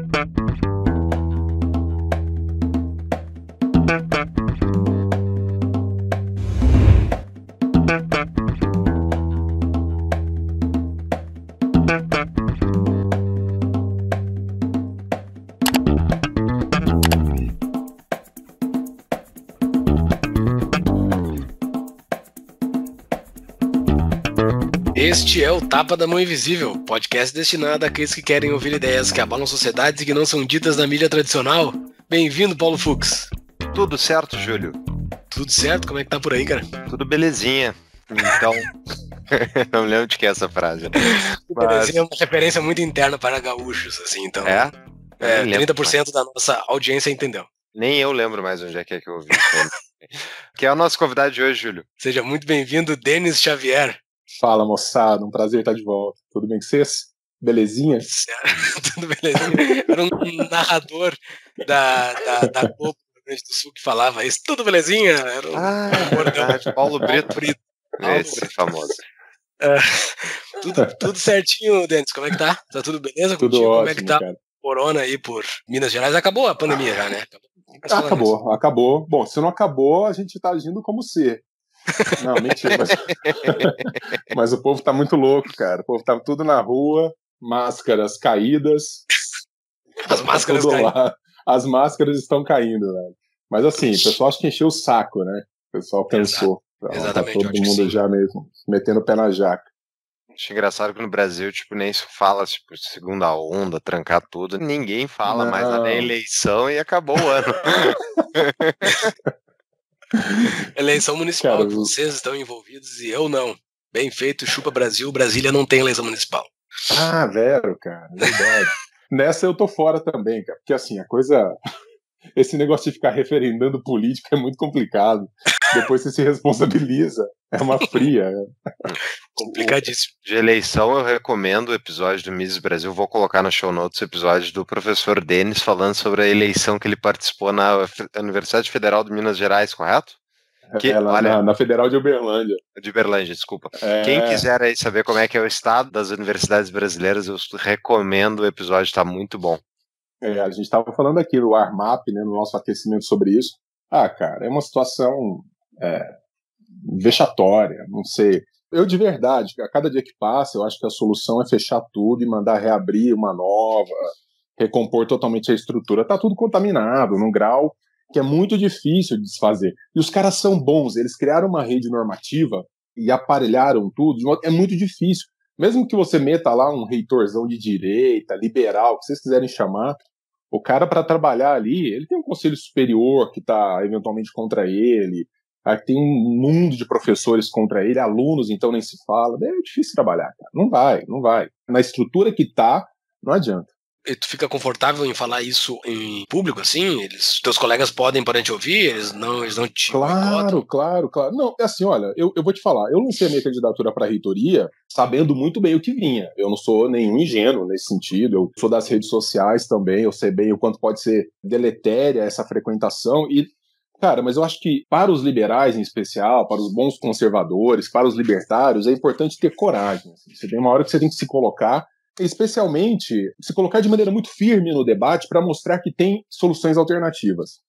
Thank you. Este é o Tapa da Mão Invisível, podcast destinado àqueles que querem ouvir ideias que abalam sociedades e que não são ditas na mídia tradicional. Bem-vindo, Paulo Fux. Tudo certo, Júlio. Tudo certo? Como é que tá por aí, cara? Tudo belezinha. Então, não lembro de que é essa frase. Né? Mas... Belezinha é uma referência muito interna para gaúchos, assim, então. É? é 30% da nossa audiência entendeu. Nem eu lembro mais onde é que, é que eu ouvi. que é o nosso convidado de hoje, Júlio. Seja muito bem-vindo, Denis Xavier. Fala, moçada. Um prazer estar de volta. Tudo bem com vocês? Belezinha? Tudo belezinha. Era um narrador da, da, da Globo do Rio Grande do Sul que falava isso. Tudo belezinha? Era um ah, é Paulo Brito. Brito. Esse Brito, famoso. Uh, tudo, tudo certinho, Denis. Como é que tá? Tá tudo beleza tudo contigo? Ótimo, Como é que tá? Cara. Corona aí por Minas Gerais. Acabou a pandemia já, né? Acabou. Ah, acabou, acabou. Bom, se não acabou, a gente tá agindo como ser. Não, mentira. Mas, mas o povo tá muito louco, cara. O povo tá tudo na rua, máscaras caídas. As tá máscaras caindo. As máscaras estão caindo, velho. Né? Mas assim, o pessoal acho que encheu o saco, né? O pessoal cansou. Então, tá, tá Exatamente. Tá todo mundo já mesmo, metendo o pé na jaca. Acho engraçado que no Brasil, tipo, nem se fala, tipo, segunda onda, trancar tudo, ninguém fala né? não. mais na eleição e acabou o ano. Eleição municipal, Cara, vocês estão envolvidos e eu não. Bem feito, chupa Brasil, Brasília não tem eleição municipal. Ah, velho, cara, verdade. Nessa eu tô fora também, cara, porque assim, a coisa. Esse negócio de ficar referendando política é muito complicado depois você se responsabiliza. É uma fria. Complicadíssimo. De eleição, eu recomendo o episódio do Miss Brasil. Vou colocar no show notes o episódio do professor Denis falando sobre a eleição que ele participou na Universidade Federal de Minas Gerais, correto? É, que, é, olha, na, na, Federal de Uberlândia. De Uberlândia, desculpa. É... Quem quiser aí saber como é que é o estado das universidades brasileiras, eu recomendo o episódio, está muito bom. É, a gente estava falando aqui do ARMAP, né, no nosso aquecimento sobre isso. Ah, cara, é uma situação é, vexatória, não sei. Eu, de verdade, a cada dia que passa, eu acho que a solução é fechar tudo e mandar reabrir uma nova, recompor totalmente a estrutura. Tá tudo contaminado, num grau que é muito difícil de desfazer. E os caras são bons, eles criaram uma rede normativa e aparelharam tudo, é muito difícil. Mesmo que você meta lá um reitorzão de direita, liberal, que vocês quiserem chamar, o cara para trabalhar ali, ele tem um conselho superior que está eventualmente contra ele, Aí tem um mundo de professores contra ele, alunos, então nem se fala. É difícil trabalhar, cara. Não vai, não vai. Na estrutura que tá, não adianta. E tu fica confortável em falar isso em público, assim? Eles, teus colegas podem para te ouvir, eles não, eles não te. Claro, claro, claro. Não, é assim, olha, eu, eu vou te falar, eu lancei a minha candidatura para reitoria sabendo muito bem o que vinha. Eu não sou nenhum ingênuo nesse sentido, eu sou das redes sociais também, eu sei bem o quanto pode ser deletéria essa frequentação, e Cara, mas eu acho que para os liberais em especial, para os bons conservadores, para os libertários, é importante ter coragem. Assim. Você tem uma hora que você tem que se colocar, especialmente se colocar de maneira muito firme no debate para mostrar que tem soluções alternativas.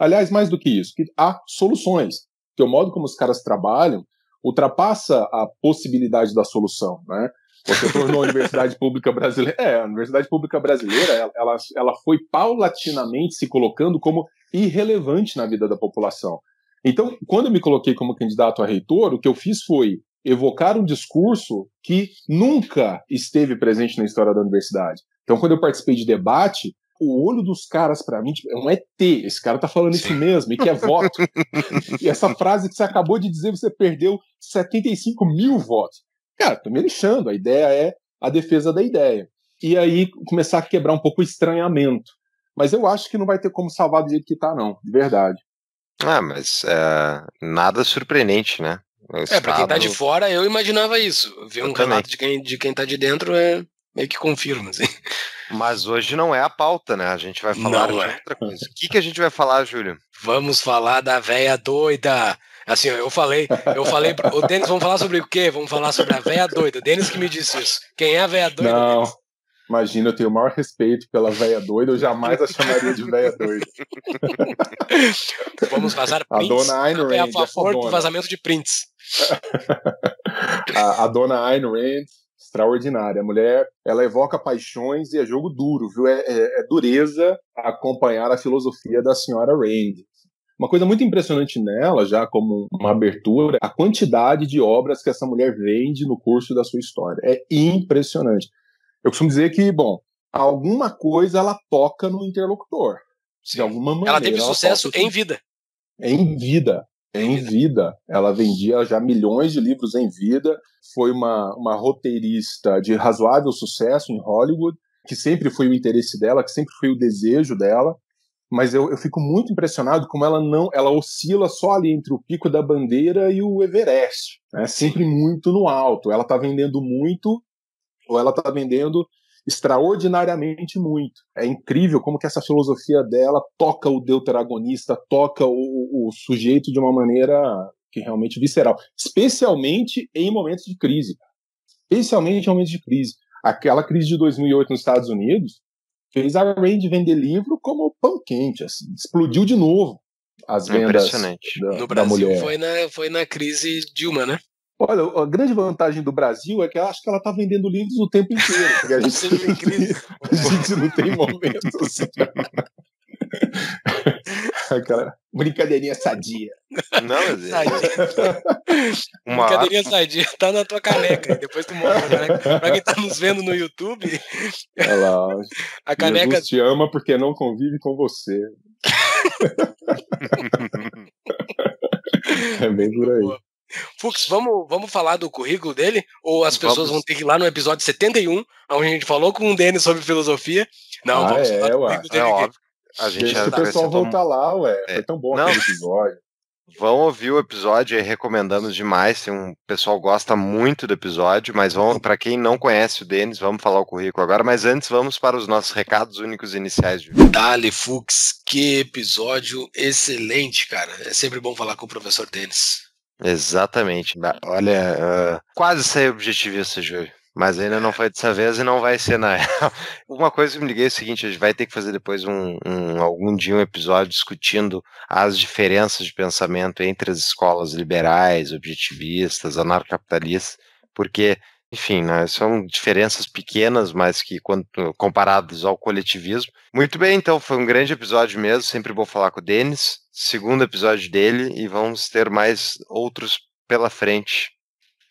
Aliás, mais do que isso, que há soluções. Que o modo como os caras trabalham ultrapassa a possibilidade da solução, né? Você tornou a universidade pública brasileira. É, a universidade pública brasileira, ela, ela foi paulatinamente se colocando como irrelevante na vida da população. Então, quando eu me coloquei como candidato a reitor, o que eu fiz foi evocar um discurso que nunca esteve presente na história da universidade. Então, quando eu participei de debate, o olho dos caras para mim tipo, é um ET. Esse cara tá falando isso mesmo e que é voto. e essa frase que você acabou de dizer, você perdeu 75 mil votos. Cara, tô me lixando, a ideia é a defesa da ideia. E aí começar a quebrar um pouco o estranhamento. Mas eu acho que não vai ter como salvar do jeito que tá, não, de verdade. Ah, mas é, nada surpreendente, né? O é, estado... pra quem tá de fora, eu imaginava isso. Ver um também. relato de quem, de quem tá de dentro é meio que confirma, assim. Mas hoje não é a pauta, né? A gente vai falar não, de é. outra coisa. O que, que a gente vai falar, Júlio? Vamos falar da véia doida. Assim, eu falei, eu falei, pro, o Denis, vamos falar sobre o quê? Vamos falar sobre a véia doida. Denis que me disse isso. Quem é a véia doida? Não. Denis? Imagina, eu tenho o maior respeito pela véia doida, eu jamais a chamaria de véia doida. Vamos vazar prints. A dona Ayn Rand. a é favor do vazamento de prints. a, a dona Ayn Rand, extraordinária. A mulher, ela evoca paixões e é jogo duro, viu? É, é, é dureza acompanhar a filosofia da senhora Rand. Uma coisa muito impressionante nela, já como uma abertura, é a quantidade de obras que essa mulher vende no curso da sua história. É impressionante. Eu costumo dizer que, bom, alguma coisa ela toca no interlocutor. De alguma maneira. Ela teve sucesso em vida. Em vida. Em vida. Ela vendia já milhões de livros em vida. Foi uma, uma roteirista de razoável sucesso em Hollywood, que sempre foi o interesse dela, que sempre foi o desejo dela mas eu, eu, fico muito impressionado como ela não ela oscila só ali entre o pico da bandeira e o Everest né? sempre muito no alto ela está vendendo muito ou ela está vendendo extraordinariamente muito é incrível como que essa filosofia dela toca o deuteragonista toca o, o sujeito de uma maneira que realmente visceral especialmente em momentos de crise especialmente em momentos de crise aquela crise de 2008 nos Estados Unidos fez a Range vender livro como pão quente, assim, explodiu de novo as é vendas. Impressionante. Da, no Brasil Foi, na, foi na crise Dilma, né? Olha, a grande vantagem do Brasil é que eu acho que ela está vendendo livros o tempo inteiro. Porque a gente, a gente não tem momentos. Assim. Aquela brincadeirinha sadia. Não, mas Uma brincadeirinha arte... sadia. Tá na tua caneca. Depois tu mostra. Né? Pra quem tá nos vendo no YouTube. a caneca. Jesus te ama porque não convive com você. é bem por aí. Fux, vamos, vamos falar do currículo dele? Ou as pessoas vamos. vão ter que ir lá no episódio 71, onde a gente falou com o Denis sobre filosofia? Não, ah, vamos é, falar do currículo é, dele. É, a gente Deixa o tá, pessoal voltar lá, ué. É. Foi tão bom Não. aquele episódio. Vão ouvir o episódio recomendamos demais. Tem um pessoal gosta muito do episódio, mas vão para quem não conhece o Denis, vamos falar o currículo agora. Mas antes, vamos para os nossos recados únicos iniciais. De... Dali Fux, que episódio excelente, cara. É sempre bom falar com o professor Denis. Exatamente. Olha, uh, quase saiu objetivista, Júlio. Mas ainda não foi dessa vez e não vai ser na é? Uma coisa que eu me liguei é o seguinte: a gente vai ter que fazer depois um, um, algum dia um episódio discutindo as diferenças de pensamento entre as escolas liberais, objetivistas, anarcapitalistas, porque, enfim, né, são diferenças pequenas, mas que, quando comparadas ao coletivismo. Muito bem, então, foi um grande episódio mesmo. Sempre vou falar com o Denis. Segundo episódio dele, e vamos ter mais outros pela frente.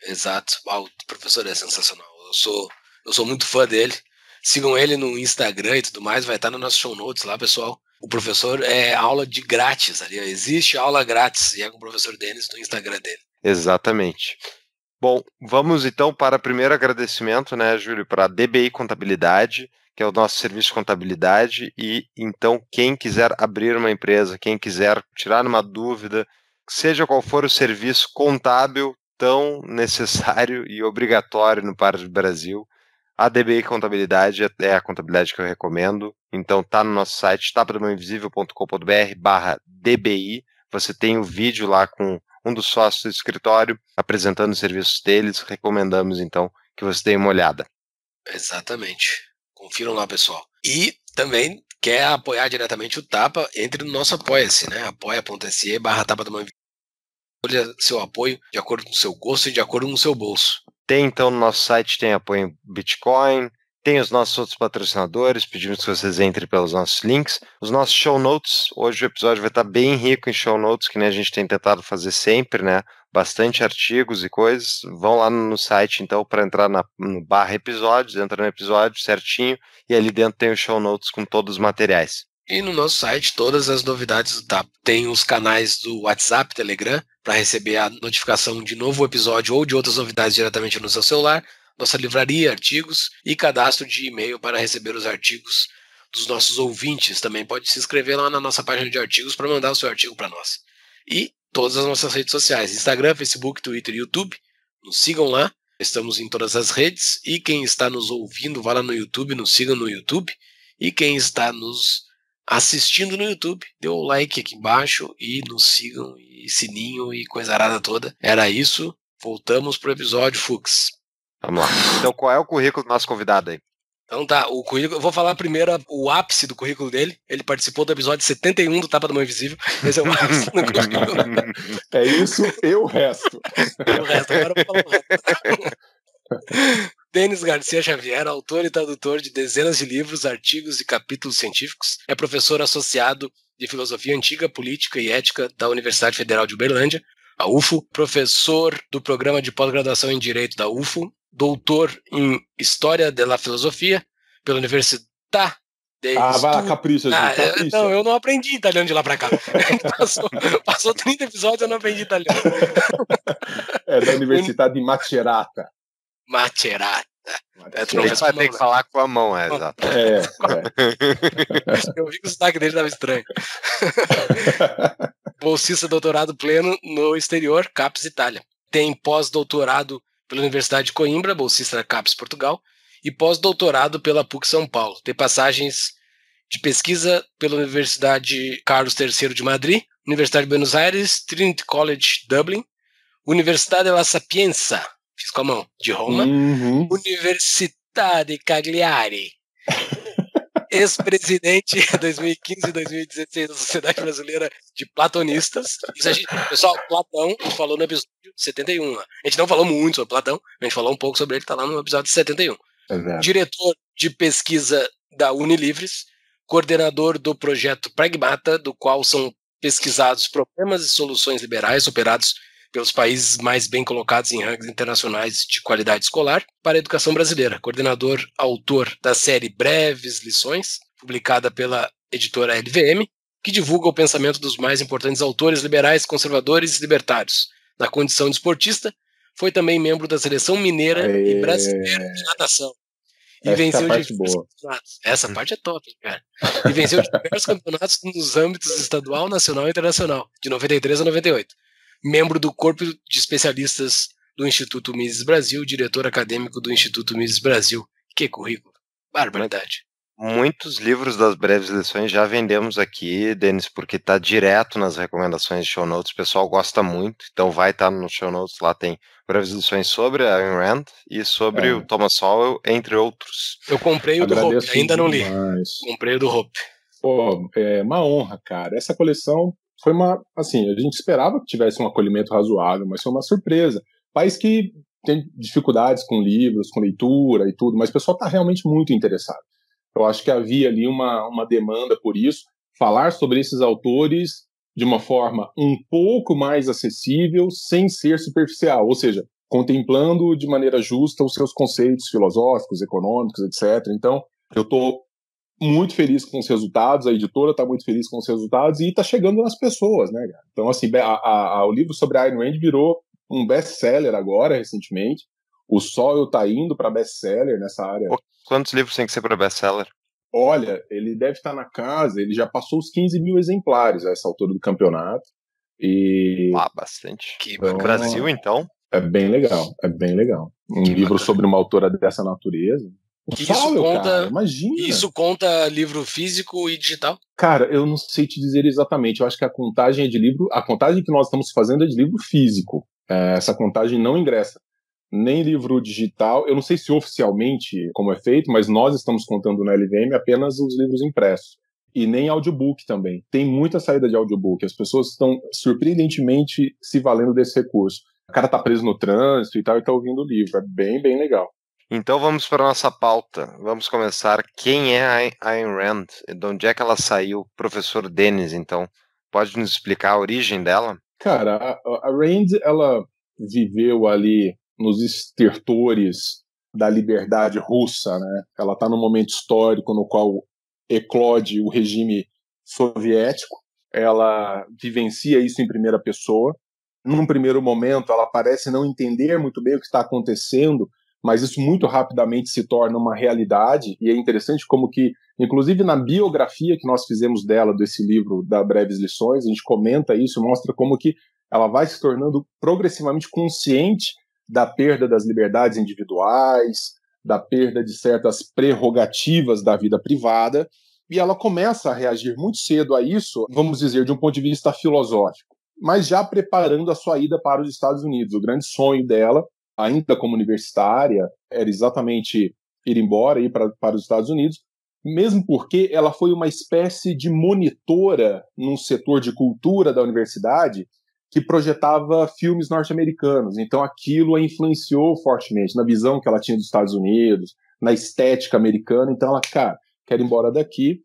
Exato. Ah, o professor é sensacional sou, eu sou muito fã dele. Sigam ele no Instagram e tudo mais, vai estar no nosso show notes lá, pessoal. O professor é aula de grátis ali, existe aula grátis, e é com o professor Denis no Instagram dele. Exatamente. Bom, vamos então para o primeiro agradecimento, né, Júlio, para a DBI Contabilidade, que é o nosso serviço de contabilidade. E então, quem quiser abrir uma empresa, quem quiser tirar uma dúvida, seja qual for o serviço contábil, tão necessário e obrigatório no Paras do Brasil. A DBI Contabilidade é, é a contabilidade que eu recomendo. Então tá no nosso site, tá tapadamãoinvisível.com.br barra DBI. Você tem o um vídeo lá com um dos sócios do escritório apresentando os serviços deles. Recomendamos então que você dê uma olhada. Exatamente. Confiram lá, pessoal. E também quer apoiar diretamente o Tapa, entre no nosso apoia-se, né? apoia.se barra Tapa do escolha seu apoio de acordo com seu gosto e de acordo com seu bolso. Tem então no nosso site tem apoio em Bitcoin, tem os nossos outros patrocinadores, pedimos que vocês entrem pelos nossos links. Os nossos show notes, hoje o episódio vai estar bem rico em show notes, que nem a gente tem tentado fazer sempre, né? Bastante artigos e coisas. Vão lá no site, então, para entrar na, no barra episódios, entra no episódio certinho, e ali dentro tem os show notes com todos os materiais. E no nosso site, todas as novidades do TAP. Tem os canais do WhatsApp, Telegram, para receber a notificação de novo episódio ou de outras novidades diretamente no seu celular. Nossa livraria, artigos e cadastro de e-mail para receber os artigos dos nossos ouvintes. Também pode se inscrever lá na nossa página de artigos para mandar o seu artigo para nós. E todas as nossas redes sociais: Instagram, Facebook, Twitter e YouTube. Nos sigam lá. Estamos em todas as redes. E quem está nos ouvindo, vá lá no YouTube, nos siga no YouTube. E quem está nos assistindo no YouTube, dê um like aqui embaixo e nos sigam, e sininho e coisarada toda. Era isso. Voltamos pro episódio, Fux. Vamos lá. Então, qual é o currículo do nosso convidado aí? Então tá, o currículo. Eu vou falar primeiro o ápice do currículo dele. Ele participou do episódio 71 do Tapa da Mão Invisível. Esse é o ápice do currículo. É isso e o resto. E o resto, agora eu vou falar o resto. Denis Garcia Xavier, autor e tradutor de dezenas de livros, artigos e capítulos científicos, é professor associado de Filosofia Antiga, Política e Ética da Universidade Federal de Uberlândia, a UFO, professor do programa de pós-graduação em Direito da UFO, doutor em História da Filosofia pela Universidade ah, vai lá, capricha, ah, gente, é, Não, eu não aprendi italiano de lá pra cá. passou, passou 30 episódios e eu não aprendi italiano. é da Universidade de Macerata. Macerata. Macerata. É, vai ter que falar com a mão, é, exato. É, é. Eu vi que o sotaque dele estava estranho. Bolsista doutorado pleno no exterior, CAPES Itália. Tem pós-doutorado pela Universidade de Coimbra, bolsista da CAPES Portugal, e pós-doutorado pela PUC São Paulo. Tem passagens de pesquisa pela Universidade Carlos III de Madrid, Universidade de Buenos Aires, Trinity College Dublin, Universidade de La Sapienza, Fiz com a mão, de Roma. Uhum. Cagliari. Ex-presidente 2015 e 2016 da Sociedade Brasileira de Platonistas. Gente, pessoal, Platão falou no episódio 71. A gente não falou muito sobre Platão, a gente falou um pouco sobre ele, tá lá no episódio 71. Exato. É Diretor de pesquisa da Unilivres, coordenador do projeto Pragmata, do qual são pesquisados problemas e soluções liberais operados pelos países mais bem colocados em rankings internacionais de qualidade escolar para a educação brasileira. Coordenador, autor da série Breves Lições, publicada pela editora LVM, que divulga o pensamento dos mais importantes autores liberais, conservadores e libertários. Na condição de esportista, foi também membro da seleção mineira Aê. e brasileira de natação. E Essa venceu parte diversos boa. campeonatos. Essa parte é top, cara. E venceu diversos campeonatos nos âmbitos estadual, nacional e internacional, de 93 a 98 membro do Corpo de Especialistas do Instituto Mises Brasil, diretor acadêmico do Instituto Mises Brasil. Que currículo! Barbaridade. Muitos livros das breves lições já vendemos aqui, Denis, porque está direto nas recomendações de show notes. O pessoal gosta muito, então vai estar tá no show notes. Lá tem breves lições sobre a Ayn Rand e sobre é. o Thomas Sowell, entre outros. Eu comprei o do Agradeço Hope, ainda não li. Comprei o do Hope. Pô, é uma honra, cara. Essa coleção foi uma, assim, a gente esperava que tivesse um acolhimento razoável, mas foi uma surpresa. País que tem dificuldades com livros, com leitura e tudo, mas o pessoal está realmente muito interessado. Eu acho que havia ali uma, uma demanda por isso, falar sobre esses autores de uma forma um pouco mais acessível, sem ser superficial, ou seja, contemplando de maneira justa os seus conceitos filosóficos, econômicos, etc. Então, eu estou muito feliz com os resultados, a editora está muito feliz com os resultados e está chegando nas pessoas, né? Cara? Então, assim, a, a, a, o livro sobre a Ayn Rand virou um best-seller agora, recentemente. O Sol está indo para best-seller nessa área. Quantos livros tem que ser para best-seller? Olha, ele deve estar tá na casa, ele já passou os 15 mil exemplares a essa altura do campeonato. E... Ah, bastante. Que então, Brasil, então? É bem legal, é bem legal. Um que livro bacana. sobre uma autora dessa natureza, isso conta, cara, imagina. Isso conta livro físico e digital? Cara, eu não sei te dizer exatamente. Eu acho que a contagem é de livro. A contagem que nós estamos fazendo é de livro físico. É, essa contagem não ingressa. Nem livro digital. Eu não sei se oficialmente como é feito, mas nós estamos contando na LVM apenas os livros impressos. E nem audiobook também. Tem muita saída de audiobook. As pessoas estão surpreendentemente se valendo desse recurso. O cara tá preso no trânsito e tal e tá ouvindo o livro. É bem, bem legal. Então vamos para a nossa pauta. Vamos começar. Quem é a Ayn Rand? De onde é que ela saiu? Professor Denis, então, pode nos explicar a origem dela? Cara, a, a Rand, ela viveu ali nos estertores da liberdade russa, né? Ela está num momento histórico no qual eclode o regime soviético. Ela vivencia isso em primeira pessoa. Num primeiro momento, ela parece não entender muito bem o que está acontecendo, mas isso muito rapidamente se torna uma realidade e é interessante como que Inclusive na biografia que nós fizemos dela, desse livro da Breves Lições, a gente comenta isso, mostra como que ela vai se tornando progressivamente consciente da perda das liberdades individuais, da perda de certas prerrogativas da vida privada, e ela começa a reagir muito cedo a isso, vamos dizer, de um ponto de vista filosófico, mas já preparando a sua ida para os Estados Unidos, o grande sonho dela, ainda como universitária, era exatamente ir embora, ir pra, para os Estados Unidos, mesmo porque ela foi uma espécie de monitora num setor de cultura da universidade que projetava filmes norte-americanos. Então aquilo a influenciou fortemente na visão que ela tinha dos Estados Unidos, na estética americana. Então ela, cara, quer ir embora daqui.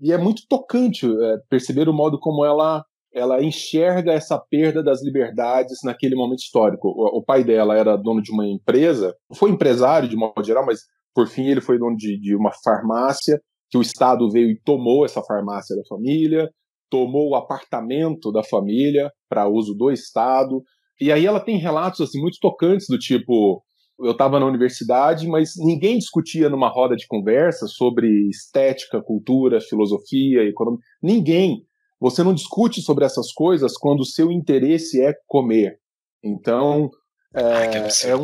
E é muito tocante é, perceber o modo como ela ela enxerga essa perda das liberdades naquele momento histórico. O, o, pai dela era dono de uma empresa, foi empresário de modo geral, mas por fim ele foi dono de, de uma farmácia, que o Estado veio e tomou essa farmácia da família, tomou o apartamento da família para uso do Estado. E aí ela tem relatos assim muito tocantes do tipo eu estava na universidade, mas ninguém discutia numa roda de conversa sobre estética, cultura, filosofia, economia. Ninguém você não discute sobre essas coisas quando o seu interesse é comer. Então, é, é um.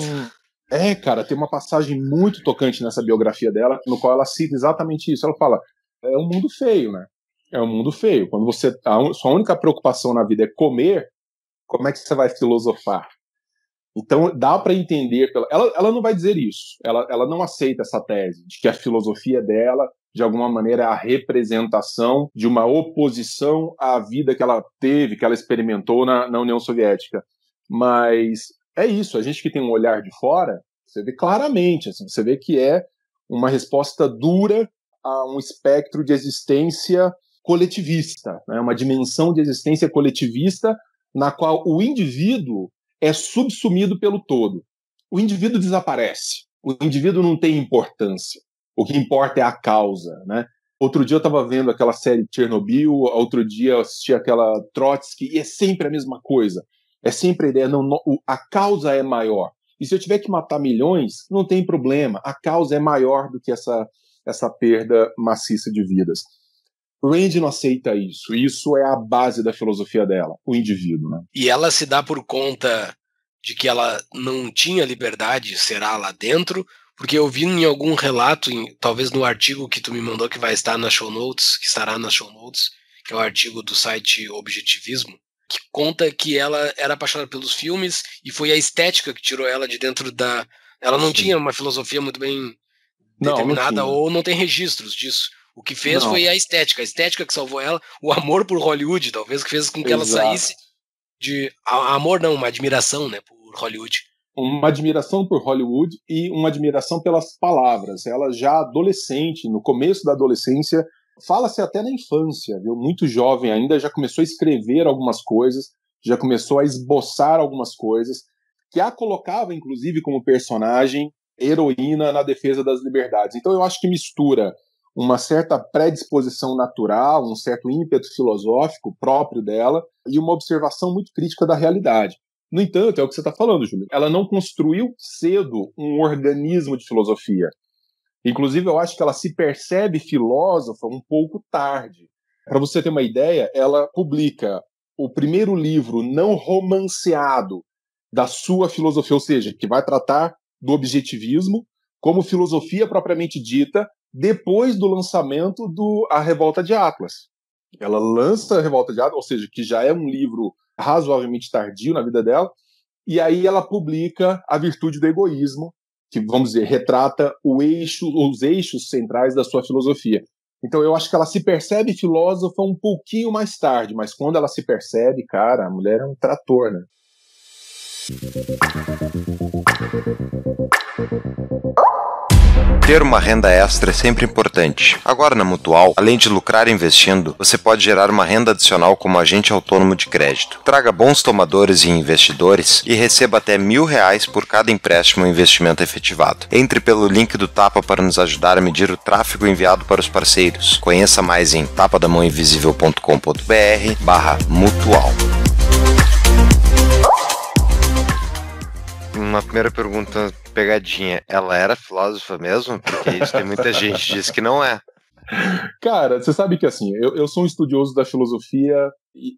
É, cara, tem uma passagem muito tocante nessa biografia dela, no qual ela cita exatamente isso. Ela fala: é um mundo feio, né? É um mundo feio. Quando você. A sua única preocupação na vida é comer, como é que você vai filosofar? Então dá para entender pela. Ela, ela não vai dizer isso. Ela, ela não aceita essa tese de que a filosofia dela de alguma maneira, a representação de uma oposição à vida que ela teve, que ela experimentou na, na União Soviética. Mas é isso, a gente que tem um olhar de fora, você vê claramente, assim, você vê que é uma resposta dura a um espectro de existência coletivista, né? uma dimensão de existência coletivista na qual o indivíduo é subsumido pelo todo. O indivíduo desaparece, o indivíduo não tem importância. O que importa é a causa, né? Outro dia eu estava vendo aquela série Chernobyl, outro dia eu assisti aquela Trotsky, e é sempre a mesma coisa. É sempre a ideia, não, a causa é maior. E se eu tiver que matar milhões, não tem problema. A causa é maior do que essa, essa perda maciça de vidas. Randy não aceita isso. Isso é a base da filosofia dela, o indivíduo. Né? E ela se dá por conta de que ela não tinha liberdade, será lá dentro, porque eu vi em algum relato, em, talvez no artigo que tu me mandou, que vai estar nas show notes, que estará nas show notes, que é o artigo do site Objetivismo, que conta que ela era apaixonada pelos filmes e foi a estética que tirou ela de dentro da. Ela não Sim. tinha uma filosofia muito bem determinada não, não ou não tem registros disso. O que fez não. foi a estética. A estética que salvou ela, o amor por Hollywood, talvez, que fez com que Exato. ela saísse de. Amor não, uma admiração, né, por Hollywood uma admiração por Hollywood e uma admiração pelas palavras. Ela já adolescente, no começo da adolescência, fala-se até na infância, viu? Muito jovem ainda já começou a escrever algumas coisas, já começou a esboçar algumas coisas, que a colocava inclusive como personagem heroína na defesa das liberdades. Então eu acho que mistura uma certa predisposição natural, um certo ímpeto filosófico próprio dela e uma observação muito crítica da realidade. No entanto, é o que você está falando, Júlio. Ela não construiu cedo um organismo de filosofia. Inclusive, eu acho que ela se percebe filósofa um pouco tarde. Para você ter uma ideia, ela publica o primeiro livro não romanceado da sua filosofia, ou seja, que vai tratar do objetivismo como filosofia propriamente dita, depois do lançamento do A Revolta de Atlas. Ela lança A Revolta de Atlas, ou seja, que já é um livro razoavelmente tardio na vida dela, e aí ela publica A Virtude do Egoísmo, que, vamos dizer, retrata eixo, os eixos centrais da sua filosofia. Então eu acho que ela se percebe filósofa um pouquinho mais tarde, mas quando ela se percebe, cara, a mulher é um trator, né? Ter uma renda extra é sempre importante. Agora na Mutual, além de lucrar investindo, você pode gerar uma renda adicional como agente autônomo de crédito. Traga bons tomadores e investidores e receba até mil reais por cada empréstimo ou investimento efetivado. Entre pelo link do Tapa para nos ajudar a medir o tráfego enviado para os parceiros. Conheça mais em tapadamãoinvisível.com.br barra mutual. uma primeira pergunta pegadinha. Ela era filósofa mesmo? Porque isso tem muita gente que diz que não é. Cara, você sabe que assim, eu, eu sou um estudioso da filosofia,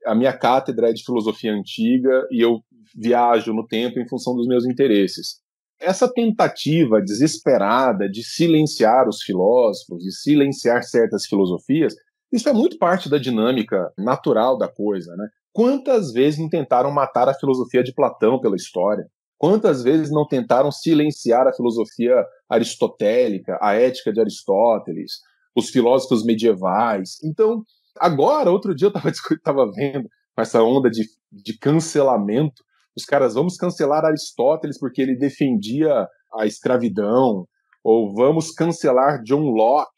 a minha cátedra é de filosofia antiga e eu viajo no tempo em função dos meus interesses. Essa tentativa desesperada de silenciar os filósofos, de silenciar certas filosofias, isso é muito parte da dinâmica natural da coisa, né? Quantas vezes tentaram matar a filosofia de Platão pela história? Quantas vezes não tentaram silenciar a filosofia aristotélica, a ética de Aristóteles, os filósofos medievais? Então, agora, outro dia eu estava vendo essa onda de, de cancelamento. Os caras, vamos cancelar Aristóteles porque ele defendia a escravidão, ou vamos cancelar John Locke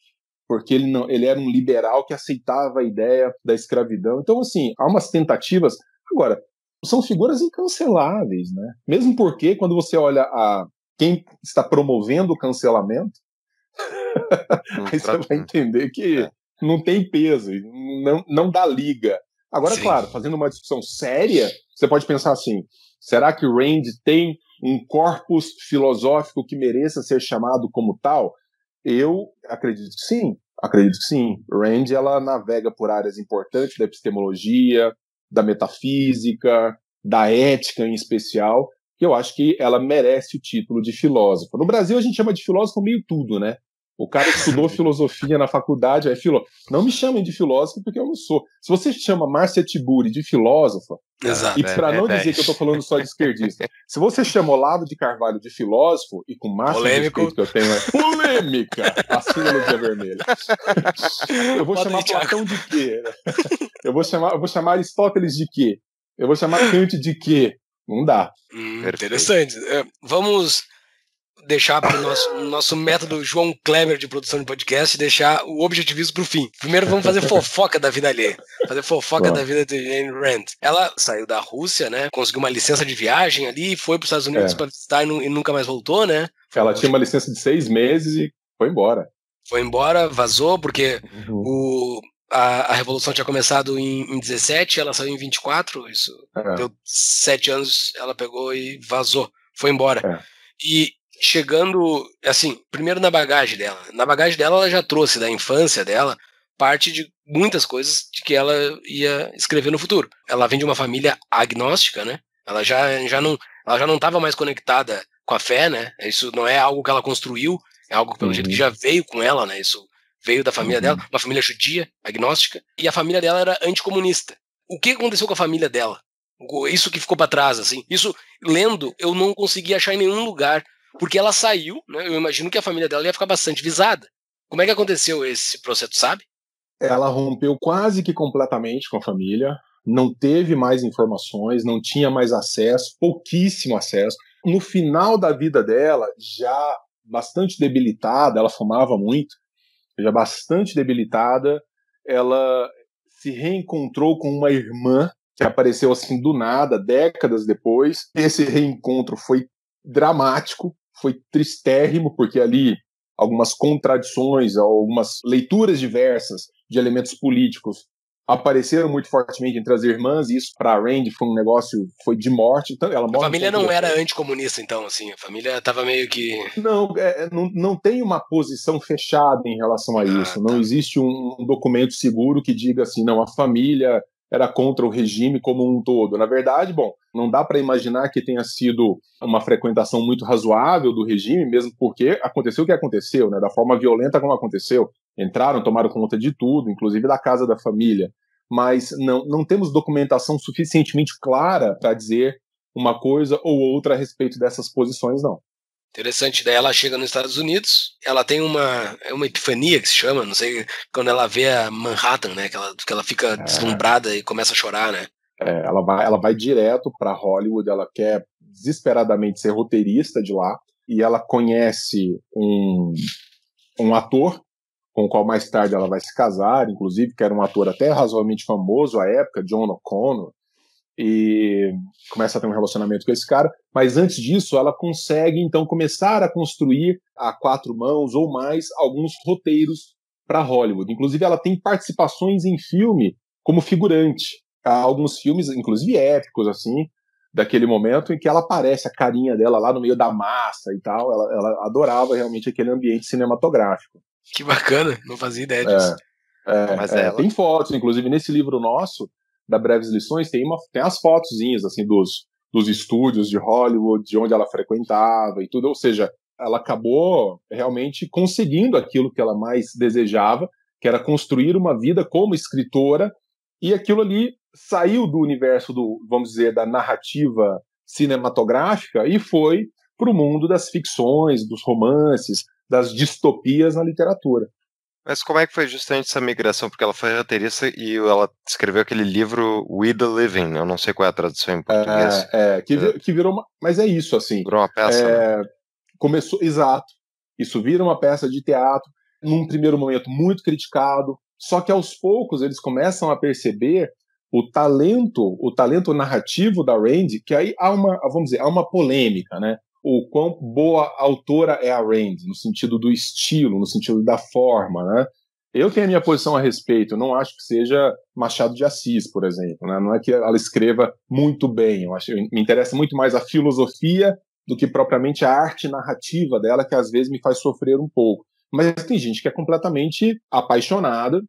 porque ele não, ele era um liberal que aceitava a ideia da escravidão. Então assim, há umas tentativas. Agora, são figuras incanceláveis, né? Mesmo porque quando você olha a quem está promovendo o cancelamento, aí você vai entender que é. não tem peso, não, não dá liga. Agora, Sim. claro, fazendo uma discussão séria, você pode pensar assim: será que o Rand tem um corpus filosófico que mereça ser chamado como tal? Eu acredito que sim, acredito sim. Rand ela navega por áreas importantes da epistemologia, da metafísica, da ética em especial, que eu acho que ela merece o título de filósofo. No Brasil a gente chama de filósofo meio tudo, né? O cara que estudou filosofia na faculdade é filo. Não me chamem de filósofo porque eu não sou. Se você chama Márcia Tiburi de filósofo Exato, e é, para é, não é, dizer que eu estou falando só de esquerdista, se você chama Olavo de Carvalho de filósofo, e com o máximo Polêmico. que eu tenho é polêmica, assina a dia é vermelha. Eu vou Pode chamar Platão de quê? Eu vou chamar, eu vou chamar Aristóteles de quê? Eu vou chamar Kant de quê? Não dá. Hum, interessante. É, vamos deixar para o nosso, nosso método João Kleber de produção de podcast, deixar o objetivismo para o fim. Primeiro vamos fazer fofoca da vida ali, Fazer fofoca Bom. da vida de Jane Rand. Ela saiu da Rússia, né? Conseguiu uma licença de viagem ali, foi para os Estados Unidos é. para visitar e, e nunca mais voltou, né? Ela tinha uma licença de seis meses e foi embora. Foi embora, vazou, porque uhum. o, a, a, Revolução tinha começado em, em 17, ela saiu em 24, isso. É. Deu sete anos, ela pegou e vazou, foi embora. É. E chegando, assim, primeiro na bagagem dela. Na bagagem dela, ela já trouxe da infância dela parte de muitas coisas de que ela ia escrever no futuro. Ela vem de uma família agnóstica, né? Ela já, já não ela já não estava mais conectada com a fé, né? Isso não é algo que ela construiu, é algo pelo uhum. jeito que uhum. já veio com ela, né? Isso veio da família uhum. dela, uma família judia, agnóstica, e a família dela era anticomunista. O que aconteceu com a família dela? Isso que ficou para trás, assim. Isso, lendo, eu não consegui achar em nenhum lugar porque ela saiu, né? eu imagino que a família dela ia ficar bastante visada. Como é que aconteceu esse processo, sabe? Ela rompeu quase que completamente com a família, não teve mais informações, não tinha mais acesso, pouquíssimo acesso. No final da vida dela, já bastante debilitada, ela fumava muito, já bastante debilitada, ela se reencontrou com uma irmã que apareceu assim do nada, décadas depois. Esse reencontro foi dramático, foi tristérrimo, porque ali algumas contradições, algumas leituras diversas de elementos políticos apareceram muito fortemente entre as irmãs, e isso para Randy foi um negócio foi de morte. Então ela a família não era anticomunista, então, assim, a família estava meio que. Não, é, é, não, não tem uma posição fechada em relação a ah, isso. tá. Não existe um documento seguro que diga assim, não, a família era contra o regime como um todo. Na verdade, bom, não dá para imaginar que tenha sido uma frequentação muito razoável do regime, mesmo porque aconteceu o que aconteceu, né? da forma violenta como aconteceu. Entraram, tomaram conta de tudo, inclusive da casa da família. Mas não, não temos documentação suficientemente clara para dizer uma coisa ou outra a respeito dessas posições, não. Interessante, daí ela chega nos Estados Unidos, ela tem uma, é uma epifania que se chama, não sei, quando ela vê a Manhattan, né? Que ela, que ela fica é. deslumbrada e começa a chorar, né? É, ela, vai, ela vai direto para Hollywood, ela quer desesperadamente ser roteirista de lá, e ela conhece um, um ator com o qual mais tarde ela vai se casar, inclusive, que era um ator até razoavelmente famoso à época, John O'Connor, e começa a ter um relacionamento com esse cara, mas antes disso ela consegue então começar a construir a quatro mãos ou mais alguns roteiros para Hollywood. Inclusive ela tem participações em filme como figurante alguns filmes, inclusive épicos, assim, daquele momento em que ela aparece, a carinha dela lá no meio da massa e tal. Ela, ela adorava realmente aquele ambiente cinematográfico. Que bacana, não fazia ideia disso. É, é Mas é, ela... Tem fotos, inclusive nesse livro nosso, da Breves Lições, tem, uma, tem as fotozinhas, assim, dos, dos estúdios de Hollywood, de onde ela frequentava e tudo. Ou seja, ela acabou realmente conseguindo aquilo que ela mais desejava, que era construir uma vida como escritora, e aquilo ali saiu do universo do, vamos dizer, da narrativa cinematográfica e foi para o mundo das ficções, dos romances, das distopias na literatura. Mas como é que foi justamente essa migração? Porque ela foi roteirista e ela escreveu aquele livro We the Living, eu não sei qual é a tradução em português. É, é que, é. que virou uma, Mas é isso, assim. Virou uma peça. É, né? Começou, exato. Isso vira uma peça de teatro, num primeiro momento muito criticado, só que aos poucos eles começam a perceber o talento, o talento narrativo da Rand que aí há uma, vamos dizer, há uma polêmica, né? O quão boa autora é a Rand no sentido do estilo, no sentido da forma, né? Eu tenho a minha posição a respeito, eu não acho que seja Machado de Assis, por exemplo, né? Não é que ela escreva muito bem, eu acho, me interessa muito mais a filosofia do que propriamente a arte narrativa dela, que às vezes me faz sofrer um pouco. Mas tem gente que é completamente apaixonada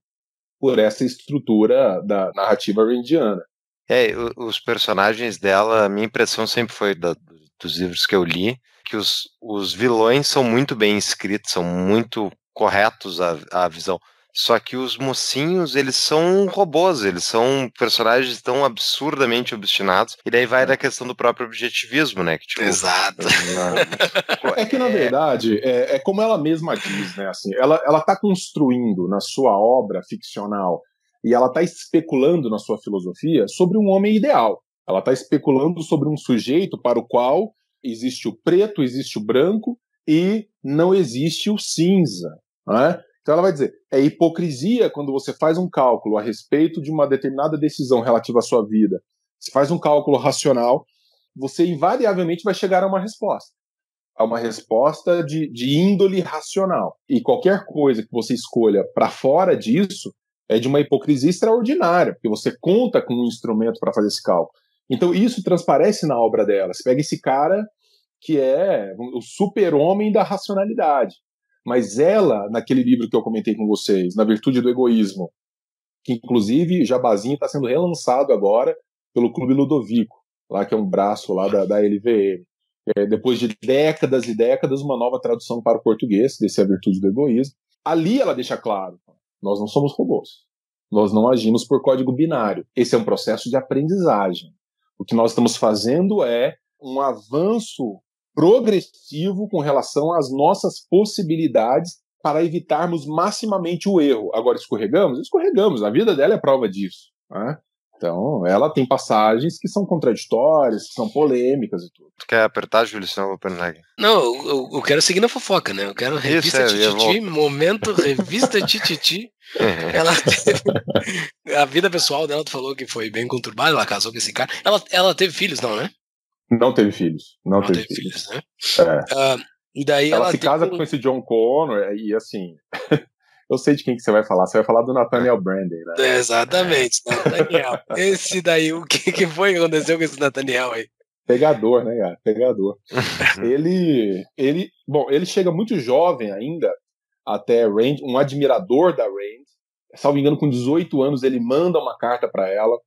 por essa estrutura da narrativa rendiana. É, os personagens dela, a minha impressão sempre foi da, dos livros que eu li, que os, os vilões são muito bem escritos, são muito corretos a à visão. Só que os mocinhos, eles são robôs, eles são personagens tão absurdamente obstinados. E daí vai é. da questão do próprio objetivismo, né? Que, tipo, Exato. é que, na é. verdade, é, é, como ela mesma diz, né? Assim, ela, ela tá construindo na sua obra ficcional e ela tá especulando na sua filosofia sobre um homem ideal. Ela tá especulando sobre um sujeito para o qual existe o preto, existe o branco e não existe o cinza. Né? Então ela vai dizer: é hipocrisia quando você faz um cálculo a respeito de uma determinada decisão relativa à sua vida. Se faz um cálculo racional, você invariavelmente vai chegar a uma resposta. A uma resposta de, de índole racional. E qualquer coisa que você escolha para fora disso é de uma hipocrisia extraordinária, porque você conta com um instrumento para fazer esse cálculo. Então isso transparece na obra dela. Você pega esse cara que é o super-homem da racionalidade. Mas ela, naquele livro que eu comentei com vocês, Na Virtude do Egoísmo, que inclusive Jabazinho está sendo relançado agora pelo Clube Ludovico, lá que é um braço lá da, da LVM. É, depois de décadas e décadas, uma nova tradução para o português desse A Virtude do Egoísmo. Ali ela deixa claro: nós não somos robôs. Nós não agimos por código binário. Esse é um processo de aprendizagem. O que nós estamos fazendo é um avanço progressivo com relação às nossas possibilidades para evitarmos maximamente o erro. Agora, escorregamos? Escorregamos. A vida dela é prova disso. Né? Então, ela tem passagens que são contraditórias, que são polêmicas e tudo. Tu quer apertar, Júlio, senão eu vou Não, eu, eu, quero seguir na fofoca, né? Eu quero revista Isso, é, Tititi, momento revista Tititi. ela teve... A vida pessoal dela, tu falou que foi bem conturbada, ela casou com esse cara. Ela, ela teve filhos, não, né? Não teve filhos. Não, não teve, teve, filhos, filhos né? É. Uh, e daí ela, ela se casa um... com esse John Connor é, e assim. eu sei de quem que você vai falar. Você vai falar do Nathaniel Brandon, né? É, exatamente, é. Nathaniel. esse daí, o que, que foi que aconteceu com esse Nathaniel aí? Pegador, né, cara? Pegador. ele, ele, bom, ele chega muito jovem ainda até Rand, um admirador da Rand. Salvo engano, com 18 anos, ele manda uma carta para ela.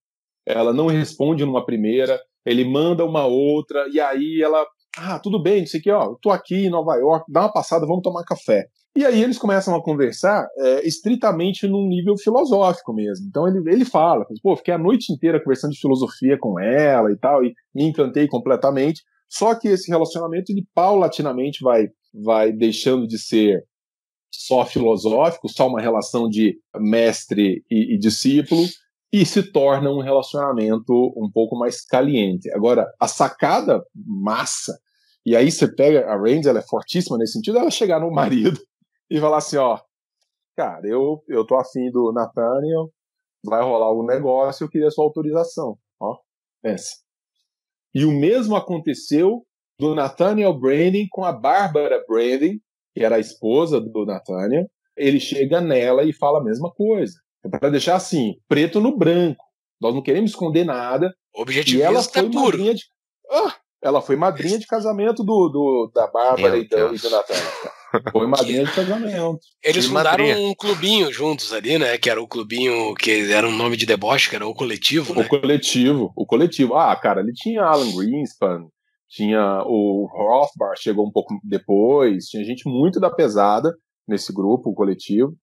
Ela não responde numa primeira ele manda uma outra, e aí ela, ah, tudo bem, não sei o que, ó, tô aqui em Nova York, dá uma passada, vamos tomar café. E aí eles começam a conversar é, estritamente num nível filosófico mesmo. Então ele, ele fala, pô, fiquei a noite inteira conversando de filosofia com ela e tal, e me encantei completamente. Só que esse relacionamento, ele paulatinamente vai, vai deixando de ser só filosófico, só uma relação de mestre e, e discípulo, e se torna um relacionamento um pouco mais caliente. Agora, a sacada massa, e aí você pega a Randy, ela é fortíssima nesse sentido, ela chegar no marido e falar assim, ó, cara, eu, eu tô afim do Nathaniel, vai rolar um negócio, eu queria sua autorização, ó, pensa. E o mesmo aconteceu do Nathaniel Branding com a Bárbara Branding, que era a esposa do Nathaniel, ele chega nela e fala a mesma coisa. É para deixar assim, preto no branco. Nós não queremos esconder nada. Objetivo e ela tá foi madrinha de... ah, ela foi madrinha de casamento do, do da Bárbara Meu e, da, e do Natan. Foi madrinha de casamento. Eles que fundaram madrinha. um clubinho juntos ali, né? Que era o clubinho que era um nome de deboche, que era o coletivo. Né? O coletivo, o coletivo. Ah, cara, ele tinha Alan Greenspan, tinha o Rothbard, chegou um pouco depois, tinha gente muito da pesada nesse grupo, o coletivo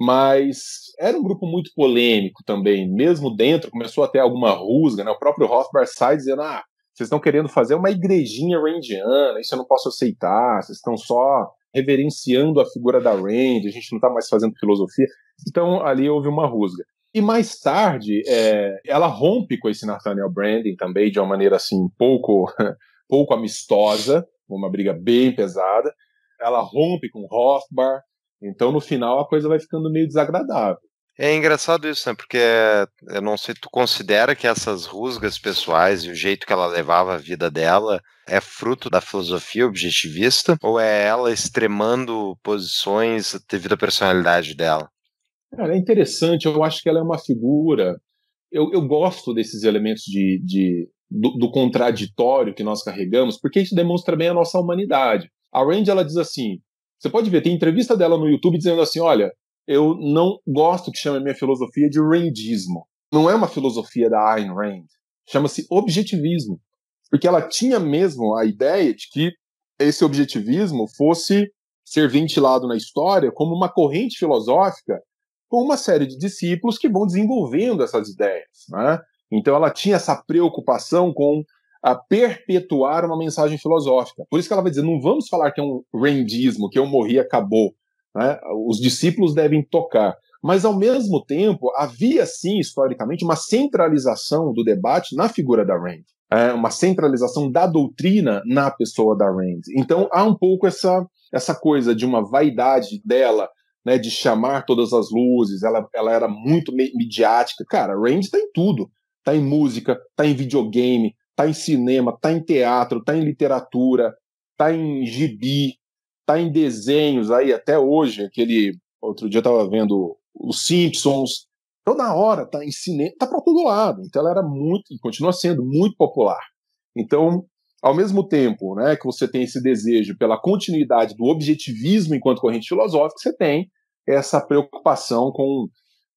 mas era um grupo muito polêmico também, mesmo dentro, começou a ter alguma rusga, né? O próprio Rothbard sai dizendo, ah, vocês estão querendo fazer uma igrejinha randiana, isso eu não posso aceitar, vocês estão só reverenciando a figura da Rand, a gente não está mais fazendo filosofia. Então ali houve uma rusga. E mais tarde, é, ela rompe com esse Nathaniel Branding também, de uma maneira assim, pouco, pouco amistosa, uma briga bem pesada. Ela rompe com Rothbard, então, no final, a coisa vai ficando meio desagradável. É engraçado isso, né? Porque é, eu não sei, tu considera que essas rusgas pessoais e o jeito que ela levava a vida dela é fruto da filosofia objetivista ou é ela extremando posições devido à personalidade dela? Cara, é interessante. Eu acho que ela é uma figura. Eu, eu gosto desses elementos de, de do, do contraditório que nós carregamos, porque isso demonstra bem a nossa humanidade. A Range ela diz assim: você pode ver, tem entrevista dela no YouTube dizendo assim: olha, eu não gosto que chame a minha filosofia de Randismo. Não é uma filosofia da Ayn Rand. Chama-se objetivismo. Porque ela tinha mesmo a ideia de que esse objetivismo fosse ser ventilado na história como uma corrente filosófica com uma série de discípulos que vão desenvolvendo essas ideias. Né? Então ela tinha essa preocupação com a perpetuar uma mensagem filosófica. Por isso que ela vai dizer: não vamos falar que é um rendismo, que eu morri acabou. Né? Os discípulos devem tocar. Mas, ao mesmo tempo, havia sim, historicamente, uma centralização do debate na figura da Rand, é, uma centralização da doutrina na pessoa da Rand. Então, há um pouco essa, essa coisa de uma vaidade dela né, de chamar todas as luzes, ela, ela era muito mediática. Cara, Rand está em tudo. está em música, está em videogame, tá em cinema, tá em teatro, tá em literatura, tá em gibi, tá em desenhos aí até hoje, aquele outro dia eu tava vendo os Simpsons, toda então, hora tá em cinema, tá para todo lado. Então ela era muito e continua sendo muito popular. Então, ao mesmo tempo, né, que você tem esse desejo pela continuidade do objetivismo enquanto corrente filosófica, você tem essa preocupação com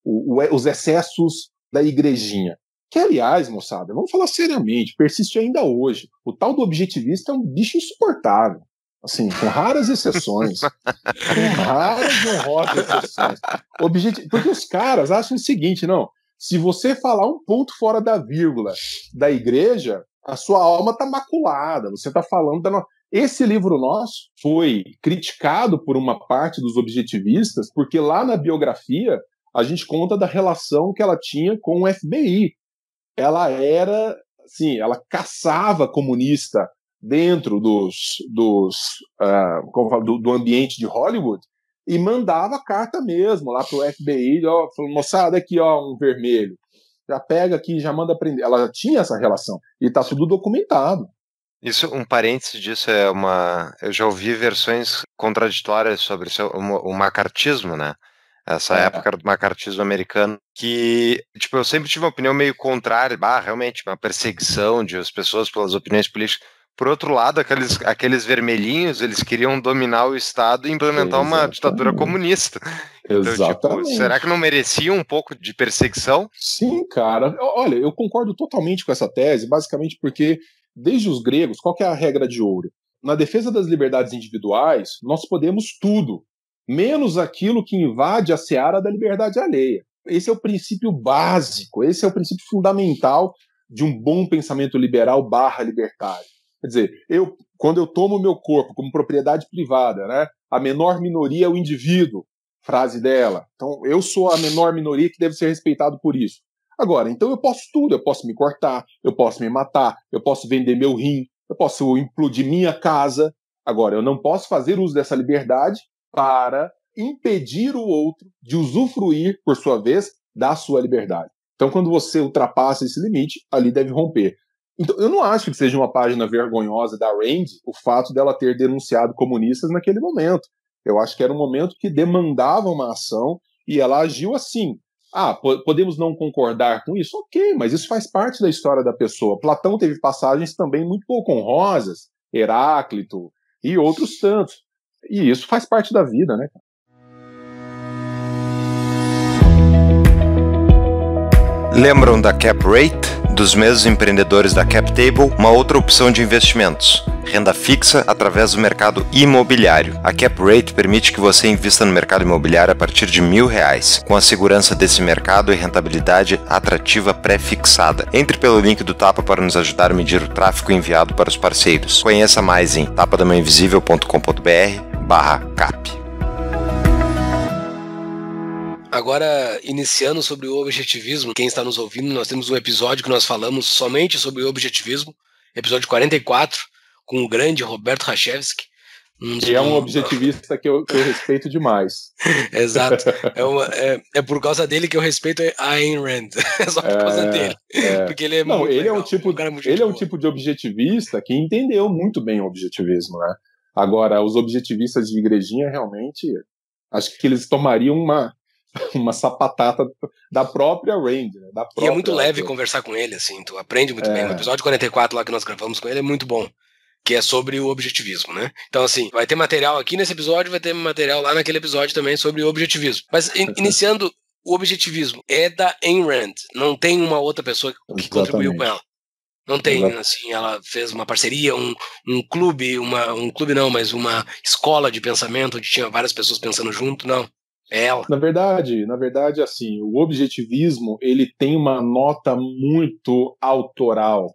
o, o, os excessos da igrejinha. Que, aliás, moçada, vamos falar seriamente, persiste ainda hoje. O tal do objetivista é um bicho insuportável. Assim, com raras exceções. com raras e honrosas exceções. Objet... Porque os caras acham o seguinte, não. Se você falar um ponto fora da vírgula da igreja, a sua alma está maculada. Você está falando da. No... Esse livro nosso foi criticado por uma parte dos objetivistas, porque lá na biografia a gente conta da relação que ela tinha com o FBI ela era, assim, ela caçava comunista dentro dos, dos uh, como falo, do, do, ambiente de Hollywood e mandava carta mesmo lá pro FBI, ó, falou, moçada, aqui ó, um vermelho, já pega aqui, já manda prender. Ela já tinha essa relação e tá tudo documentado. Isso, um parênteses disso é uma. Eu já ouvi versões contraditórias sobre o macartismo, né? essa é. época do macartismo americano, que, tipo, eu sempre tive uma opinião meio contrária, bah realmente, uma perseguição de as pessoas pelas opiniões políticas. Por outro lado, aqueles, aqueles vermelhinhos, eles queriam dominar o Estado e implementar Exatamente. uma ditadura comunista. Então, Exatamente. Tipo, será que não merecia um pouco de perseguição? Sim, cara. Olha, eu concordo totalmente com essa tese, basicamente porque, desde os gregos, qual é a regra de ouro? Na defesa das liberdades individuais, nós podemos tudo, menos aquilo que invade a seara da liberdade alheia. Esse é o princípio básico, esse é o princípio fundamental de um bom pensamento liberal barra libertário. Quer dizer, eu, quando eu tomo meu corpo como propriedade privada, né, a menor minoria é o indivíduo, frase dela. Então, eu sou a menor minoria que deve ser respeitado por isso. Agora, então eu posso tudo, eu posso me cortar, eu posso me matar, eu posso vender meu rim, eu posso implodir minha casa. Agora, eu não posso fazer uso dessa liberdade para impedir o outro de usufruir, por sua vez, da sua liberdade. Então, quando você ultrapassa esse limite, ali deve romper. Então, eu não acho que seja uma página vergonhosa da Rand o fato dela ter denunciado comunistas naquele momento. Eu acho que era um momento que demandava uma ação e ela agiu assim. Ah, podemos não concordar com isso? Ok, mas isso faz parte da história da pessoa. Platão teve passagens também muito pouco honrosas, Heráclito e outros tantos. E isso faz parte da vida, né? Lembram da cap rate? dos mesmos empreendedores da CapTable uma outra opção de investimentos, renda fixa através do mercado imobiliário. A Cap Rate permite que você invista no mercado imobiliário a partir de mil reais, com a segurança desse mercado e rentabilidade atrativa pré-fixada. Entre pelo link do Tapa para nos ajudar a medir o tráfego enviado para os parceiros. Conheça mais em tapadamainvisível.com.br barra cap. Agora, iniciando sobre o objetivismo, quem está nos ouvindo, nós temos um episódio que nós falamos somente sobre o objetivismo, episódio 44, com o grande Roberto Rachevski. Um... Que é um objetivista que eu, que eu respeito demais. Exato. É, uma, é, é, por causa dele que eu respeito a Ayn Rand. É só por é, causa dele. É. Porque ele é Não, muito ele legal, é um tipo, é um ele é um tipo de objetivista que entendeu muito bem o objetivismo, né? Agora, os objetivistas de igrejinha realmente acho que eles tomariam uma uma sapatata da própria Rand. Né? Da própria e é muito leve conversar com ele, assim, tu aprende muito é. bem. O episódio 44 lá que nós gravamos com ele é muito bom. Que é sobre o objetivismo, né? Então, assim, vai ter material aqui nesse episódio, vai ter material lá naquele episódio também sobre o objetivismo. Mas, in iniciando o objetivismo, é da Ayn Rand. Não tem uma outra pessoa que Exatamente. contribuiu com ela. Não tem, assim, ela fez uma parceria, um, um clube, uma, um clube não, mas uma escola de pensamento onde tinha várias pessoas pensando junto, não. Ela. Na verdade, na verdade, assim, o objetivismo ele tem uma nota muito autoral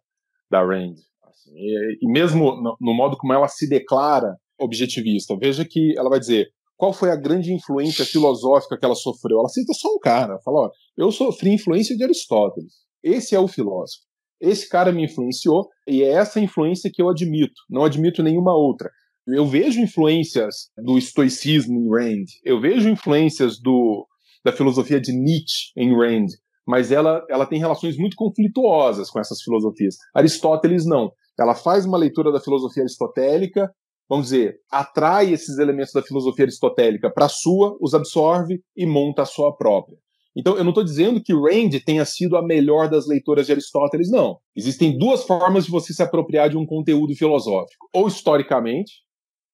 da Rand. Assim, e, e, mesmo no, no modo como ela se declara objetivista, veja que ela vai dizer qual foi a grande influência filosófica que ela sofreu. Ela cita só um cara, fala: ó, eu sofri influência de Aristóteles. Esse é o filósofo. Esse cara me influenciou e é essa influência que eu admito, não admito nenhuma outra. Eu vejo influências do estoicismo em Rand, eu vejo influências do, da filosofia de Nietzsche em Rand, mas ela, ela tem relações muito conflituosas com essas filosofias. Aristóteles não. Ela faz uma leitura da filosofia aristotélica, vamos dizer, atrai esses elementos da filosofia aristotélica para a sua, os absorve e monta a sua própria. Então, eu não estou dizendo que Rand tenha sido a melhor das leituras de Aristóteles, não. Existem duas formas de você se apropriar de um conteúdo filosófico: ou historicamente,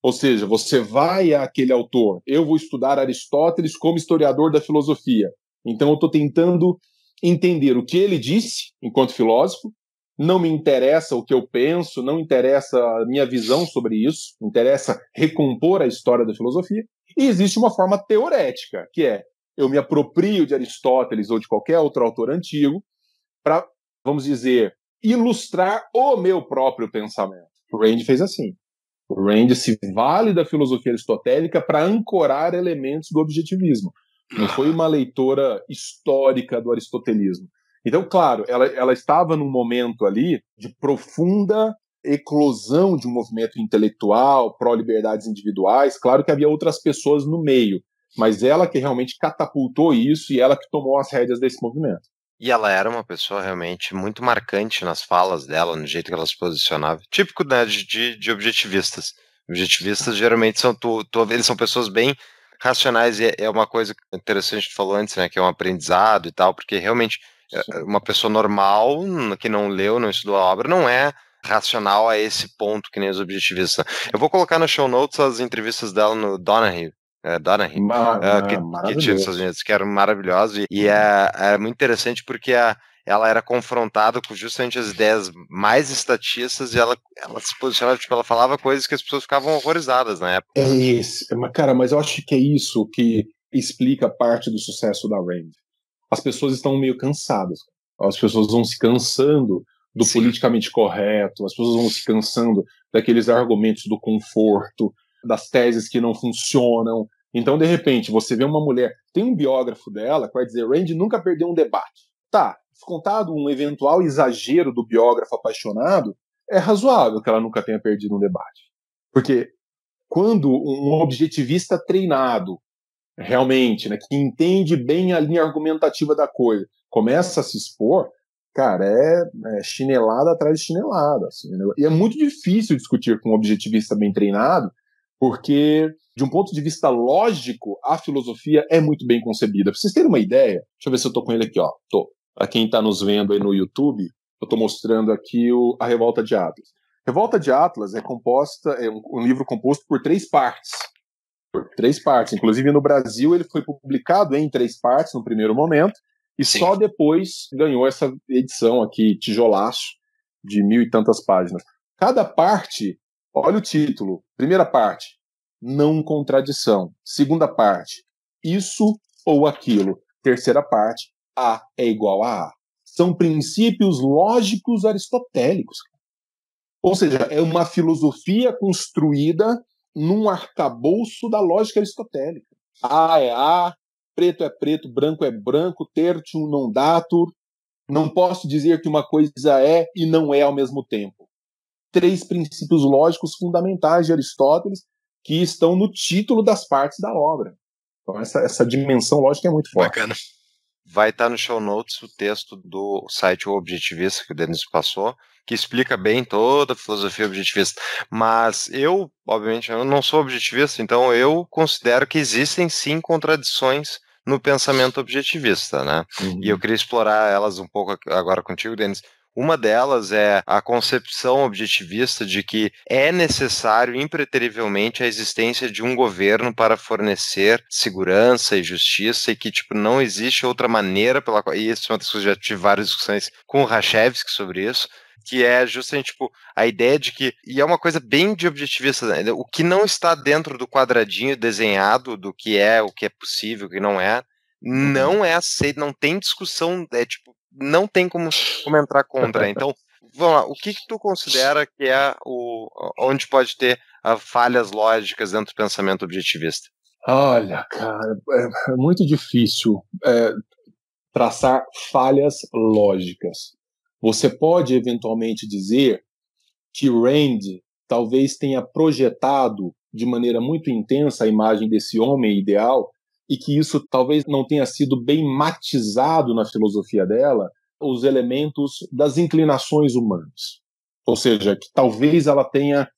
ou seja, você vai àquele autor. Eu vou estudar Aristóteles como historiador da filosofia. Então eu estou tentando entender o que ele disse enquanto filósofo. Não me interessa o que eu penso, não interessa a minha visão sobre isso, interessa recompor a história da filosofia. E existe uma forma teorética, que é eu me aproprio de Aristóteles ou de qualquer outro autor antigo para, vamos dizer, ilustrar o meu próprio pensamento. O fez assim. O Rand se vale da filosofia aristotélica para ancorar elementos do objetivismo. Não ah. foi uma leitora histórica do aristotelismo. Então, claro, ela, ela estava num momento ali de profunda eclosão de um movimento intelectual pró-liberdades individuais. Claro que havia outras pessoas no meio, mas ela que realmente catapultou isso e ela que tomou as rédeas desse movimento. E ela era uma pessoa realmente muito marcante nas falas dela, no jeito que ela se posicionava. Típico né, de, de objetivistas. Objetivistas geralmente são, tu, tu, eles são pessoas bem racionais, e é, é uma coisa interessante que tu falou antes, né? Que é um aprendizado e tal, porque realmente eh, uma pessoa normal, que não leu, não estudou a obra, não é racional a esse ponto que nem os objetivistas. Eu vou colocar no show notes as entrevistas dela no Donahue, é, Donahue, né? Mar uh, é, que, que tinha nos Estados Unidos, que eram maravilhosas E, e uhum. é, é muito interessante porque a, ela era confrontada com justamente as ideias mais estatistas e ela, ela se posicionava, tipo, ela falava coisas que as pessoas ficavam horrorizadas na época. É isso. É, cara, mas eu acho que é isso que explica parte do sucesso da Rand. As pessoas estão meio cansadas. As pessoas vão se cansando do Sim. politicamente correto, as pessoas vão se cansando daqueles argumentos do conforto, das teses que não funcionam. Então, de repente, você vê uma mulher, tem um biógrafo dela que vai dizer: Randy nunca perdeu um debate. Tá, contado um eventual exagero do biógrafo apaixonado, é razoável que ela nunca tenha perdido um debate. Porque quando um objetivista treinado, realmente, né, que entende bem a linha argumentativa da coisa, começa a se expor, cara, é, é chinelada atrás de chinelada. Assim, né? E é muito difícil discutir com um objetivista bem treinado, porque de um ponto de vista lógico, a filosofia é muito bem concebida. Pra vocês terem uma ideia, deixa eu ver se eu tô com ele aqui, ó. Tô. Pra quem tá nos vendo aí no YouTube, eu tô mostrando aqui o, a Revolta de Atlas. Revolta de Atlas é composta, é um, um livro composto por três partes. Por três partes. Inclusive no Brasil ele foi publicado em três partes no primeiro momento, e Sim. só depois ganhou essa edição aqui, tijolaço, de mil e tantas páginas. Cada parte Olha o título. Primeira parte, não contradição. Segunda parte, isso ou aquilo. Terceira parte, A é igual a A. São princípios lógicos aristotélicos. Ou seja, é uma filosofia construída num arcabouço da lógica aristotélica. A é A, preto é preto, branco é branco, tertium non datur. Não posso dizer que uma coisa é e não é ao mesmo tempo três princípios lógicos fundamentais de Aristóteles que estão no título das partes da obra. Então, essa, essa dimensão lógica é muito forte. Bacana. Vai estar tá no show notes o texto do site O Objetivista, que o Denis passou, que explica bem toda a filosofia objetivista. Mas eu, obviamente, eu não sou objetivista, então eu considero que existem sim contradições no pensamento objetivista, né? Uhum. E eu uhum. queria explorar elas um pouco agora contigo, Denis, uma delas é a concepção objetivista de que é necessário impreterivelmente a existência de um governo para fornecer segurança e justiça e que tipo não existe outra maneira pela qual e isso é uma das coisas já tive várias discussões com o Rachevski sobre isso que é justamente tipo, a ideia de que, e é uma coisa bem de objetivista, né? o que não está dentro do quadradinho desenhado do que é, o que é possível, o que não é, uhum. não é aceito, não tem discussão, é tipo, não tem como, como entrar contra. Então, vamos lá, o que, que tu considera que é o onde pode ter ah, falhas lógicas dentro do pensamento objetivista? Olha, cara, é, é muito difícil é, traçar falhas lógicas. Você pode eventualmente dizer que Rand talvez tenha projetado de maneira muito intensa a imagem desse homem ideal e que isso talvez não tenha sido bem matizado na filosofia dela os elementos das inclinações humanas. Ou seja, que talvez ela tenha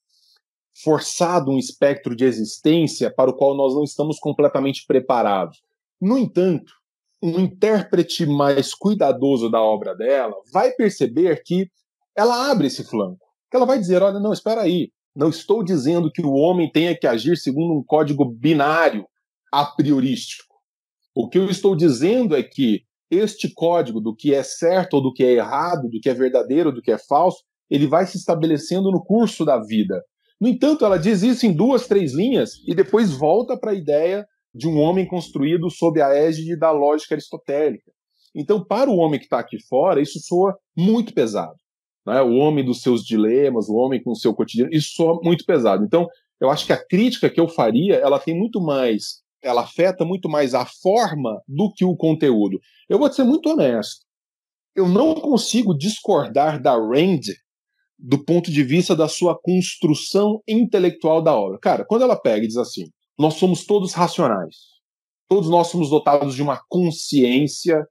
forçado um espectro de existência para o qual nós não estamos completamente preparados. No entanto, um intérprete mais cuidadoso da obra dela vai perceber que ela abre esse flanco, que ela vai dizer, olha, não, espera aí, não estou dizendo que o homem tenha que agir segundo um código binário apriorístico. O que eu estou dizendo é que este código do que é certo ou do que é errado, do que é verdadeiro, ou do que é falso, ele vai se estabelecendo no curso da vida. No entanto, ela diz isso em duas, três linhas e depois volta para a ideia de um homem construído sob a égide da lógica aristotélica. Então, para o homem que está aqui fora, isso soa muito pesado. Né? O homem dos seus dilemas, o homem com o seu cotidiano, isso soa muito pesado. Então, eu acho que a crítica que eu faria, ela tem muito mais ela afeta muito mais a forma do que o conteúdo. Eu vou ser muito honesto. Eu não consigo discordar da Rand do ponto de vista da sua construção intelectual da obra. Cara, quando ela pega e diz assim: nós somos todos racionais, todos nós somos dotados de uma consciência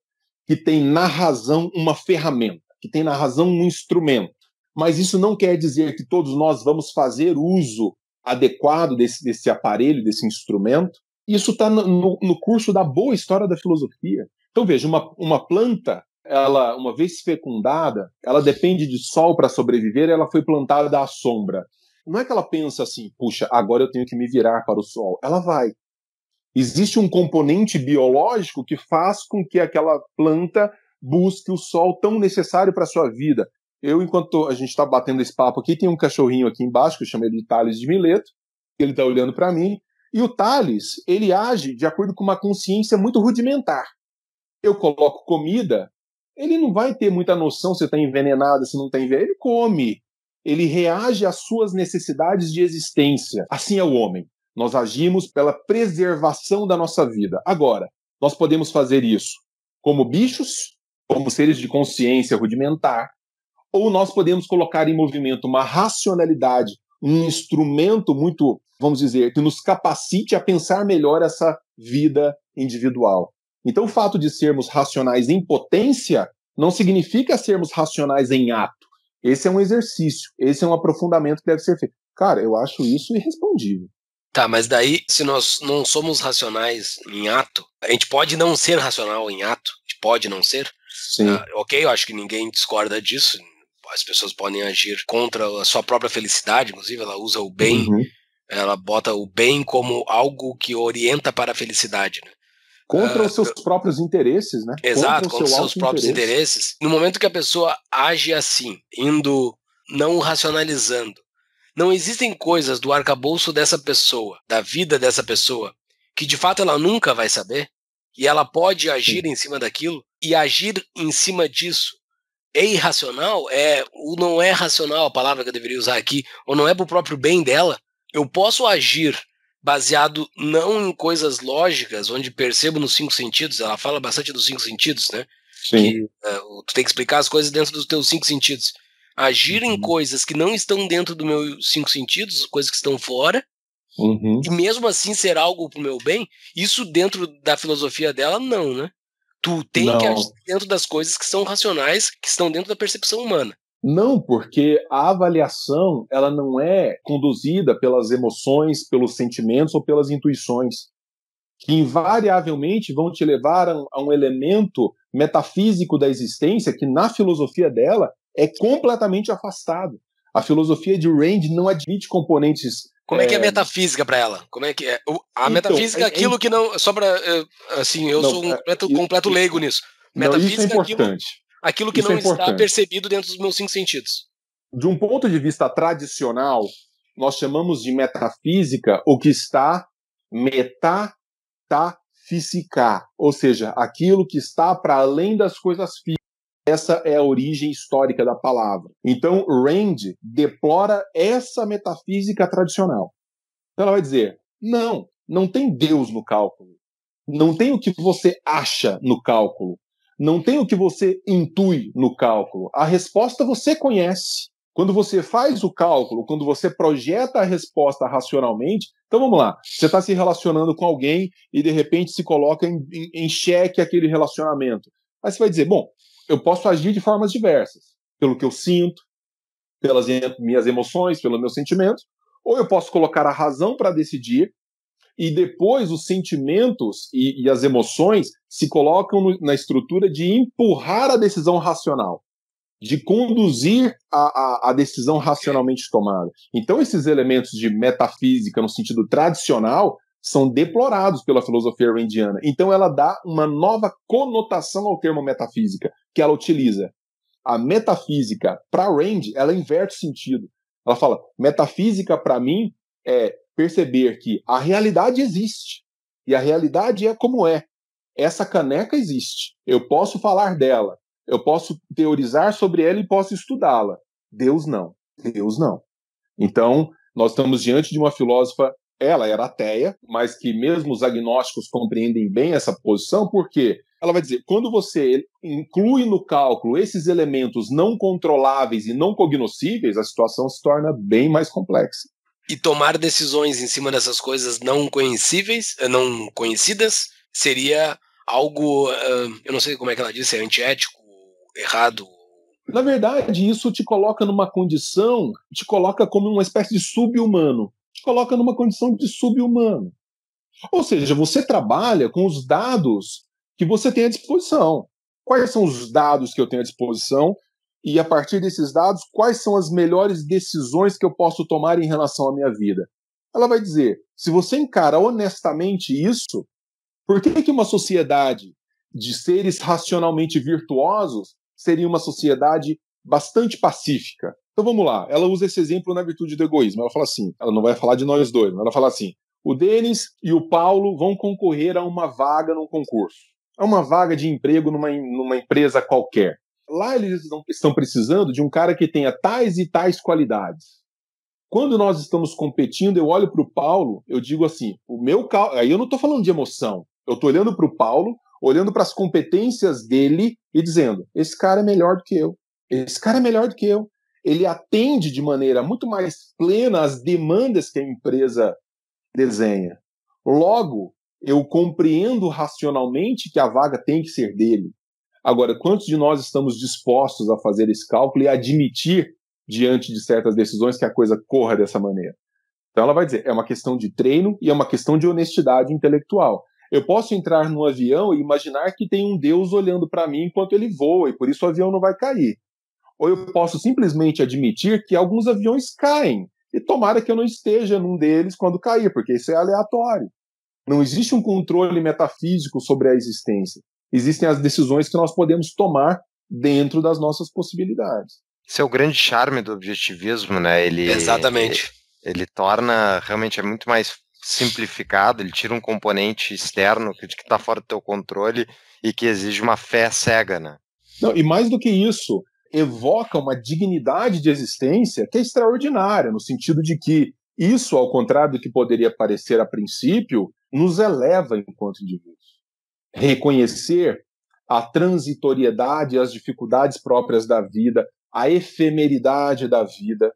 que tem na razão uma ferramenta, que tem na razão um instrumento. Mas isso não quer dizer que todos nós vamos fazer uso adequado desse, desse aparelho, desse instrumento, isso está no, no, curso da boa história da filosofia. Então veja, uma, uma planta, ela uma vez fecundada, ela depende de sol para sobreviver, ela foi plantada à sombra. Não é que ela pensa assim, puxa, agora eu tenho que me virar para o sol. Ela vai. Existe um componente biológico que faz com que aquela planta busque o sol tão necessário para a sua vida. Eu, enquanto a gente está batendo esse papo aqui, tem um cachorrinho aqui embaixo, que eu chamei de Thales de Mileto, ele está olhando para mim, e o Thales, ele age de acordo com uma consciência muito rudimentar. Eu coloco comida, ele não vai ter muita noção se está envenenado, se não está envenenado. Ele come. Ele reage às suas necessidades de existência. Assim é o homem. Nós agimos pela preservação da nossa vida. Agora, nós podemos fazer isso como bichos, como seres de consciência rudimentar, ou nós podemos colocar em movimento uma racionalidade um instrumento muito, vamos dizer, que nos capacite a pensar melhor essa vida individual. Então, o fato de sermos racionais em potência não significa sermos racionais em ato. Esse é um exercício, esse é um aprofundamento que deve ser feito. Cara, eu acho isso irrespondível. Tá, mas daí, se nós não somos racionais em ato, a gente pode não ser racional em ato, a gente pode não ser. Sim. Ah, ok, eu acho que ninguém discorda disso, as pessoas podem agir contra a sua própria felicidade, inclusive ela usa o bem, uhum. ela bota o bem como algo que orienta para a felicidade, né? Contra uh, os seus próprios interesses, né? Exato, contra, contra os seus próprios interesses. No momento que a pessoa age assim, indo não racionalizando, não existem coisas do arcabouço dessa pessoa, da vida dessa pessoa, que de fato ela nunca vai saber, e ela pode agir Sim. em cima daquilo e agir em cima disso é irracional, é, ou não é racional a palavra que eu deveria usar aqui, ou não é pro próprio bem dela, eu posso agir baseado não em coisas lógicas, onde percebo nos cinco sentidos, ela fala bastante dos cinco sentidos, né? Sim. Que, uh, tu tem que explicar as coisas dentro dos teus cinco sentidos. Agir uhum. em coisas que não estão dentro dos meus cinco sentidos, coisas que estão fora, uhum. e mesmo assim ser algo pro meu bem, isso dentro da filosofia dela, não, né? Tu tem não. que agir dentro das coisas que são racionais, que estão dentro da percepção humana. Não, porque a avaliação ela não é conduzida pelas emoções, pelos sentimentos ou pelas intuições, que invariavelmente vão te levar a um, a um elemento metafísico da existência que na filosofia dela é completamente afastado. A filosofia de Rand não admite componentes como é, é que é a é. metafísica para ela? Como é que é? A então, metafísica é, é, é aquilo que não. Só para. Eh, assim, eu não, sou um completo, isso, completo leigo nisso. Metafísica não, é aquilo, aquilo que isso não está percebido dentro dos meus cinco sentidos. De um ponto de vista tradicional, nós chamamos de metafísica o que está metafísica, ou seja, aquilo que está para além das coisas físicas essa é a origem histórica da palavra. Então, Rand deplora essa metafísica tradicional. Então, ela vai dizer: não, não tem Deus no cálculo. Não tem o que você acha no cálculo. Não tem o que você intui no cálculo. A resposta você conhece. Quando você faz o cálculo, quando você projeta a resposta racionalmente, então vamos lá, você está se relacionando com alguém e de repente se coloca em, em, em xeque aquele relacionamento. Aí você vai dizer, bom, eu posso agir de formas diversas, pelo que eu sinto, pelas minhas emoções, pelos meus sentimentos, ou eu posso colocar a razão para decidir e depois os sentimentos e, e as emoções se colocam no, na estrutura de empurrar a decisão racional, de conduzir a, a, a decisão racionalmente tomada. Então, esses elementos de metafísica no sentido tradicional são deplorados pela filosofia randiana. Então ela dá uma nova conotação ao termo metafísica que ela utiliza. A metafísica para Rand, ela inverte o sentido. Ela fala: metafísica para mim é perceber que a realidade existe e a realidade é como é. Essa caneca existe. Eu posso falar dela. Eu posso teorizar sobre ela e posso estudá-la. Deus não. Deus não. Então, nós estamos diante de uma filósofa ela era ateia, mas que mesmo os agnósticos compreendem bem essa posição, porque ela vai dizer, quando você inclui no cálculo esses elementos não controláveis e não cognoscíveis, a situação se torna bem mais complexa. E tomar decisões em cima dessas coisas não conhecíveis, não conhecidas, seria algo, eu não sei como é que ela disse, é antiético, errado, na verdade, isso te coloca numa condição, te coloca como uma espécie de sub-humano te coloca numa condição de subhumano. Ou seja, você trabalha com os dados que você tem à disposição. Quais são os dados que eu tenho à disposição? E a partir desses dados, quais são as melhores decisões que eu posso tomar em relação à minha vida? Ela vai dizer: se você encara honestamente isso, por que, que uma sociedade de seres racionalmente virtuosos seria uma sociedade bastante pacífica? Então vamos lá, ela usa esse exemplo na virtude do egoísmo. Ela fala assim, ela não vai falar de nós dois, mas ela fala assim: o Denis e o Paulo vão concorrer a uma vaga num concurso, a uma vaga de emprego numa, numa empresa qualquer. Lá eles estão precisando de um cara que tenha tais e tais qualidades. Quando nós estamos competindo, eu olho para o Paulo, eu digo assim: o meu carro. Aí eu não estou falando de emoção, eu estou olhando para o Paulo, olhando para as competências dele e dizendo: esse cara é melhor do que eu, esse cara é melhor do que eu, ele atende de maneira muito mais plena às demandas que a empresa desenha. Logo, eu compreendo racionalmente que a vaga tem que ser dele. Agora, quantos de nós estamos dispostos a fazer esse cálculo e admitir diante de certas decisões que a coisa corra dessa maneira? Então ela vai dizer, é uma questão de treino e é uma questão de honestidade intelectual. Eu posso entrar num avião e imaginar que tem um Deus olhando para mim enquanto ele voa e por isso o avião não vai cair ou eu posso simplesmente admitir que alguns aviões caem. E tomara que eu não esteja num deles quando cair, porque isso é aleatório. Não existe um controle metafísico sobre a existência. Existem as decisões que nós podemos tomar dentro das nossas possibilidades. Esse é o grande charme do objetivismo, né? Ele, Exatamente. Ele, ele torna realmente é muito mais simplificado, ele tira um componente externo que está fora do teu controle e que exige uma fé cega, né? Não, e mais do que isso, evoca uma dignidade de existência que é extraordinária, no sentido de que isso, ao contrário do que poderia parecer a princípio, nos eleva enquanto indivíduos. Reconhecer a transitoriedade, as dificuldades próprias da vida, a efemeridade da vida,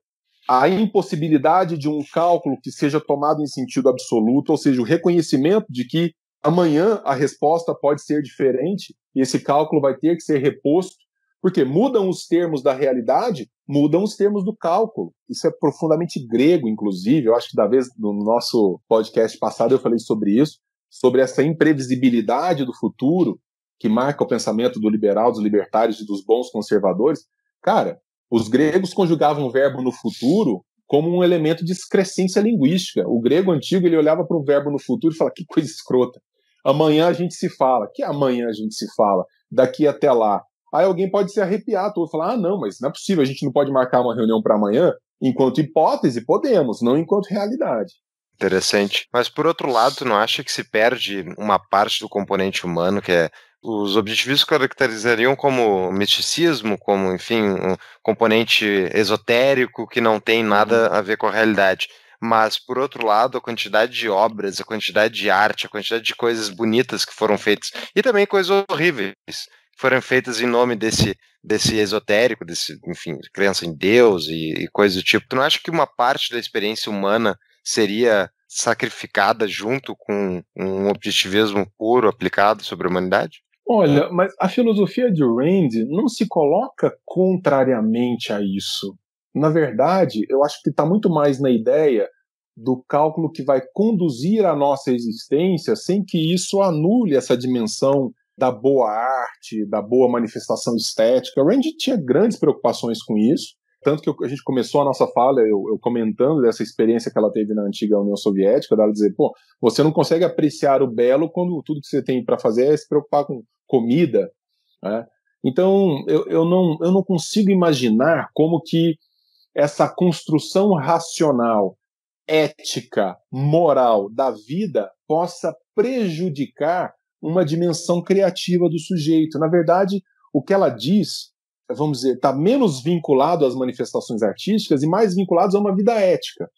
a impossibilidade de um cálculo que seja tomado em sentido absoluto, ou seja, o reconhecimento de que amanhã a resposta pode ser diferente e esse cálculo vai ter que ser reposto porque mudam os termos da realidade, mudam os termos do cálculo. Isso é profundamente grego, inclusive. Eu acho que da vez no nosso podcast passado eu falei sobre isso, sobre essa imprevisibilidade do futuro que marca o pensamento do liberal, dos libertários e dos bons conservadores. Cara, os gregos conjugavam o verbo no futuro como um elemento de excrescência linguística. O grego antigo ele olhava para o verbo no futuro e falava que coisa escrota. Amanhã a gente se fala. Que amanhã a gente se fala? Daqui até lá. Aí alguém pode se arrepiar todo, falar: ah, não, mas não é possível, a gente não pode marcar uma reunião para amanhã. Enquanto hipótese, podemos, não enquanto realidade. Interessante. Mas por outro lado, não acha que se perde uma parte do componente humano, que é os objetivistas caracterizariam como misticismo, como, enfim, um componente esotérico que não tem nada uhum. a ver com a realidade. Mas, por outro lado, a quantidade de obras, a quantidade de arte, a quantidade de coisas bonitas que foram feitas e também coisas horríveis foram feitas em nome desse, desse esotérico, desse, enfim, crença em Deus e, e coisas do tipo. Tu não acha que uma parte da experiência humana seria sacrificada junto com um objetivismo puro aplicado sobre a humanidade? Olha, é. mas a filosofia de Rand não se coloca contrariamente a isso. Na verdade, eu acho que está muito mais na ideia do cálculo que vai conduzir a nossa existência sem que isso anule essa dimensão da boa arte, da boa manifestação estética. O Randy tinha grandes preocupações com isso, tanto que a gente começou a nossa fala eu, eu, comentando dessa experiência que ela teve na antiga União Soviética, dela dizer, pô, você não consegue apreciar o belo quando tudo que você tem para fazer é se preocupar com comida, né? Então, eu, eu, não, eu não consigo imaginar como que essa construção racional, ética, moral da vida possa prejudicar uma dimensão criativa do sujeito. Na verdade, o que ela diz, vamos dizer, está menos vinculado às manifestações artísticas e mais vinculado a uma vida ética,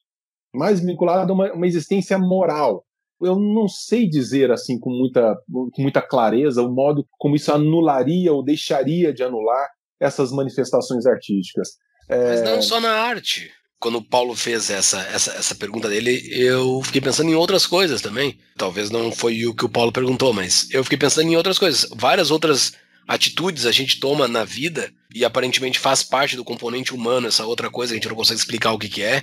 mais vinculado a uma, uma existência moral. Eu não sei dizer assim com muita, com muita clareza o modo como isso anularia ou deixaria de anular essas manifestações artísticas. É Mas não só na arte quando o Paulo fez essa, essa, essa pergunta dele, eu fiquei pensando em outras coisas também. Talvez não foi o que o Paulo perguntou, mas eu fiquei pensando em outras coisas. Várias outras atitudes a gente toma na vida e aparentemente faz parte do componente humano, essa outra coisa, a gente não consegue explicar o que, que é.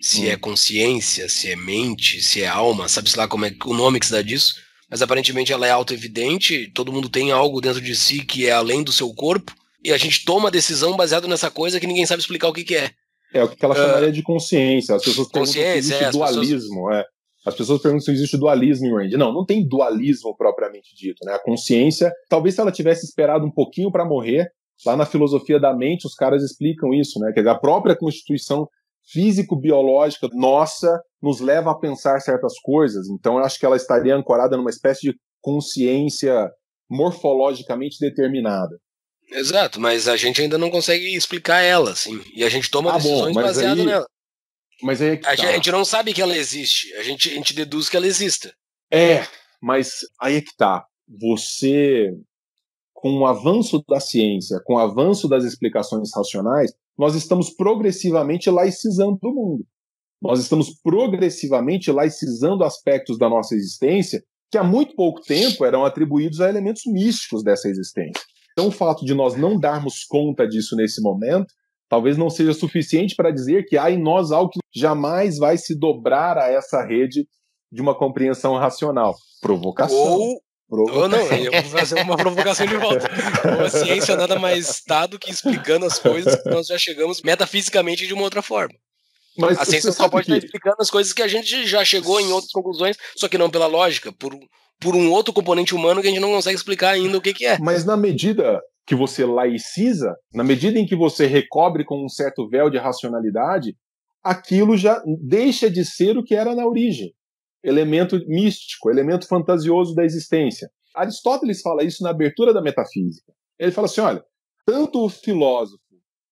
Se hum. é consciência, se é mente, se é alma, sabe-se lá como é o nome que se dá disso. Mas aparentemente ela é auto-evidente, todo mundo tem algo dentro de si que é além do seu corpo, e a gente toma a decisão baseado nessa coisa que ninguém sabe explicar o que, que é. É o que ela ah, chamaria uh, de consciência. As pessoas perguntam se existe é, dualismo. Pessoas... É. As pessoas perguntam se existe dualismo em Range. Não, não tem dualismo propriamente dito. Né? A consciência, talvez se ela tivesse esperado um pouquinho para morrer, lá na filosofia da mente os caras explicam isso, né? Quer dizer, a própria constituição físico-biológica nossa nos leva a pensar certas coisas. Então eu acho que ela estaria ancorada numa espécie de consciência morfologicamente determinada. Exato, mas a gente ainda não consegue explicar ela, assim. E a gente toma ah, decisões baseadas aí... nela. Mas aí é que a, tá. gente, gente não sabe que ela existe, a gente, a gente deduz que ela exista. É, mas aí é que tá. Você, com o avanço da ciência, com o avanço das explicações racionais, nós estamos progressivamente laicizando o mundo. Nós estamos progressivamente laicizando aspectos da nossa existência que há muito pouco tempo eram atribuídos a elementos místicos dessa existência. Então, o fato de nós não darmos conta disso nesse momento, talvez não seja suficiente para dizer que há em nós algo que jamais vai se dobrar a essa rede de uma compreensão racional. Provocação. Ou Provocação. Ou não, eu vou fazer uma provocação de volta. a ciência nada mais está do que explicando as coisas que nós já chegamos metafisicamente de uma outra forma. Mas a ciência só pode tá que... estar explicando as coisas que a gente já chegou em outras conclusões, só que não pela lógica, por por um outro componente humano que a gente não consegue explicar ainda o que, que é. Mas na medida que você laiciza, na medida em que você recobre com um certo véu de racionalidade, aquilo já deixa de ser o que era na origem. Elemento místico, elemento fantasioso da existência. Aristóteles fala isso na abertura da metafísica. Ele fala assim: olha, tanto o filósofo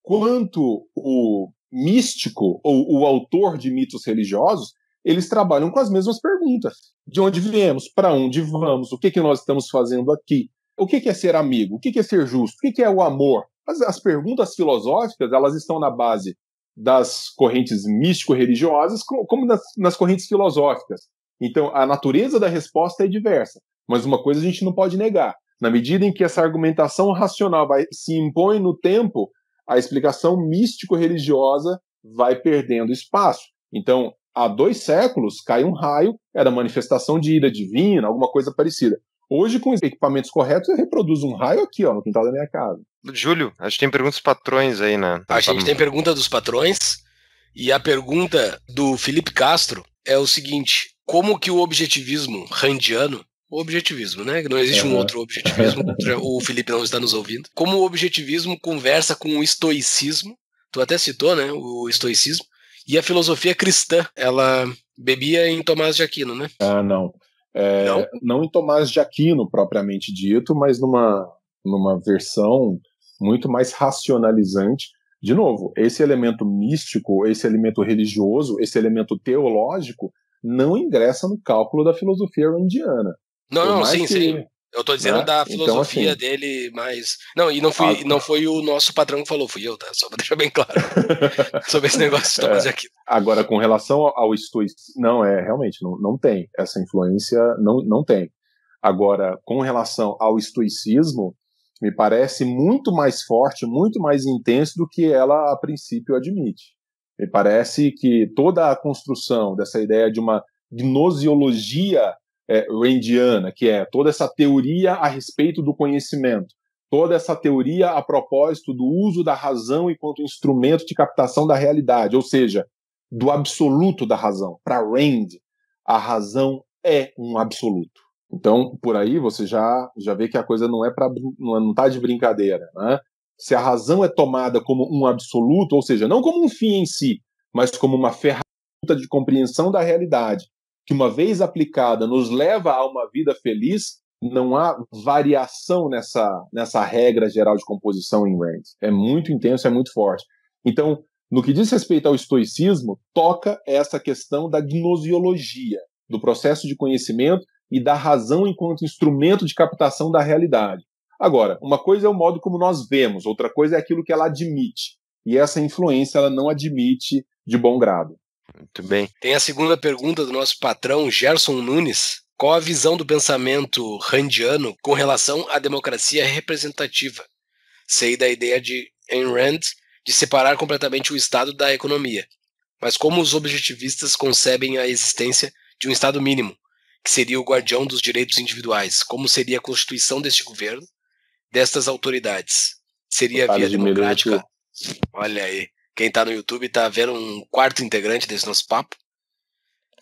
quanto o místico, ou o autor de mitos religiosos, eles trabalham com as mesmas perguntas. De onde viemos? Para onde vamos? O que, que nós estamos fazendo aqui? O que, que é ser amigo? O que, que é ser justo? O que, que é o amor? As, as perguntas filosóficas elas estão na base das correntes místico-religiosas como nas, nas correntes filosóficas. Então, a natureza da resposta é diversa. Mas uma coisa a gente não pode negar: na medida em que essa argumentação racional vai, se impõe no tempo, a explicação místico-religiosa vai perdendo espaço. Então, há dois séculos, cai um raio, era manifestação de ira divina, alguma coisa parecida. Hoje, com os equipamentos corretos, eu reproduzo um raio aqui, ó, no quintal da minha casa. Júlio, a gente tem perguntas dos patrões aí, né? A gente tem pergunta dos patrões. E a pergunta do Felipe Castro é o seguinte: como que o objetivismo randiano, o objetivismo, né? Não existe é, um né? outro objetivismo, o Felipe não está nos ouvindo. Como o objetivismo conversa com o estoicismo, tu até citou, né? O estoicismo, e a filosofia cristã, ela bebia em Tomás de Aquino, né? Ah, não. É, não? não em Tomás de Aquino, propriamente dito, mas numa, numa versão muito mais racionalizante. De novo, esse elemento místico, esse elemento religioso, esse elemento teológico não ingressa no cálculo da filosofia randiana. Não, não, sim, que... sim. Eu tô dizendo né? da então, filosofia então, assim, dele, mas. Não, e não, fui, a... não foi o nosso patrão que falou, fui eu, tá? Só pra deixar bem claro. sobre esse negócio de Thomas é, aqui. Agora, com relação ao estoicismo. Não, é, realmente, não, não tem. Essa influência não, não tem. Agora, com relação ao estoicismo, me parece muito mais forte, muito mais intenso do que ela a princípio admite. Me parece que toda a construção dessa ideia de uma gnosiologia é, randiana, que é toda essa teoria a respeito do conhecimento, toda essa teoria a propósito do uso da razão enquanto instrumento de captação da realidade, ou seja, do absoluto da razão. Para Rand, a razão é um absoluto. Então, por aí você já, já vê que a coisa não é para não está é, de brincadeira, né? Se a razão é tomada como um absoluto, ou seja, não como um fim em si, mas como uma ferramenta de compreensão da realidade, que, uma vez aplicada, nos leva a uma vida feliz, não há variação nessa, nessa regra geral de composição em Rand. É muito intenso, é muito forte. Então, no que diz respeito ao estoicismo, toca essa questão da gnosiologia, do processo de conhecimento e da razão enquanto instrumento de captação da realidade. Agora, uma coisa é o modo como nós vemos, outra coisa é aquilo que ela admite. E essa influência ela não admite de bom grado. Muito bem. Tem a segunda pergunta do nosso patrão, Gerson Nunes. Qual a visão do pensamento randiano com relação à democracia representativa? Sei da ideia de Ayn Rand de separar completamente o Estado da economia, mas como os objetivistas concebem a existência de um Estado mínimo, que seria o guardião dos direitos individuais? Como seria a constituição deste governo, destas autoridades? Seria a via democrática? De Olha aí. Quem tá no YouTube tá vendo um quarto integrante desse nosso papo.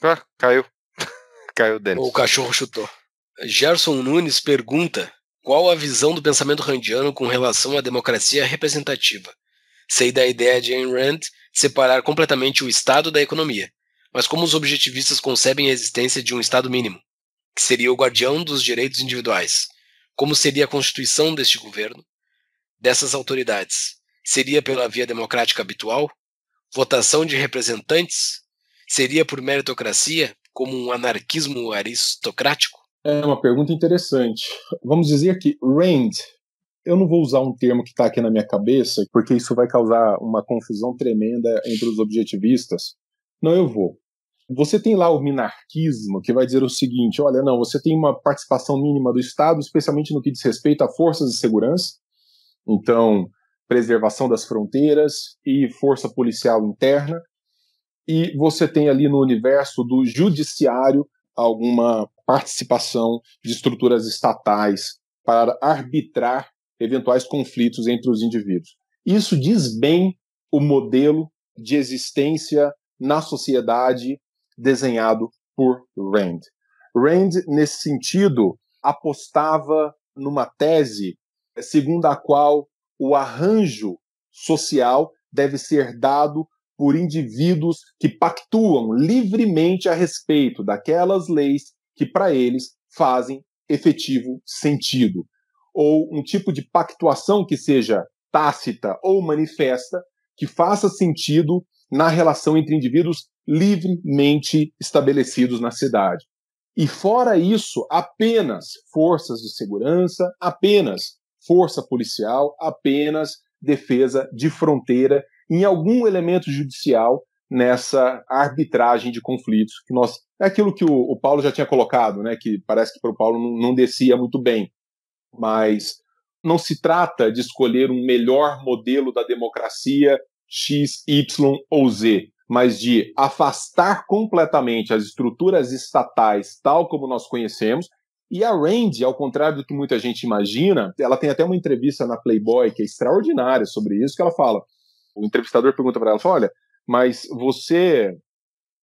Ah, caiu. caiu dentro. O cachorro chutou. Gerson Nunes pergunta qual a visão do pensamento randiano com relação à democracia representativa. Sei da ideia de Ayn Rand separar completamente o Estado da economia, mas como os objetivistas concebem a existência de um Estado mínimo, que seria o guardião dos direitos individuais? Como seria a constituição deste governo, dessas autoridades? Seria pela via democrática habitual? Votação de representantes? Seria por meritocracia, como um anarquismo aristocrático? É uma pergunta interessante. Vamos dizer que Rand, eu não vou usar um termo que está aqui na minha cabeça, porque isso vai causar uma confusão tremenda entre os objetivistas. Não, eu vou. Você tem lá o minarquismo, que vai dizer o seguinte: olha, não, você tem uma participação mínima do Estado, especialmente no que diz respeito a forças de segurança. Então, preservação das fronteiras e força policial interna. E você tem ali no universo do judiciário alguma participação de estruturas estatais para arbitrar eventuais conflitos entre os indivíduos. Isso diz bem o modelo de existência na sociedade desenhado por Rand. Rand, nesse sentido, apostava numa tese segundo a qual o arranjo social deve ser dado por indivíduos que pactuam livremente a respeito daquelas leis que para eles fazem efetivo sentido, ou um tipo de pactuação que seja tácita ou manifesta, que faça sentido na relação entre indivíduos livremente estabelecidos na cidade. E fora isso, apenas forças de segurança, apenas força policial, apenas defesa de fronteira em algum elemento judicial nessa arbitragem de conflitos que nós é aquilo que o, o Paulo já tinha colocado, né? Que parece que para o Paulo não, não descia muito bem, mas não se trata de escolher um melhor modelo da democracia X, Y ou Z, mas de afastar completamente as estruturas estatais tal como nós conhecemos e a Randy, ao contrário do que muita gente imagina, ela tem até uma entrevista na Playboy que é extraordinária sobre isso, que ela fala. O entrevistador pergunta para ela, fala, olha, mas você,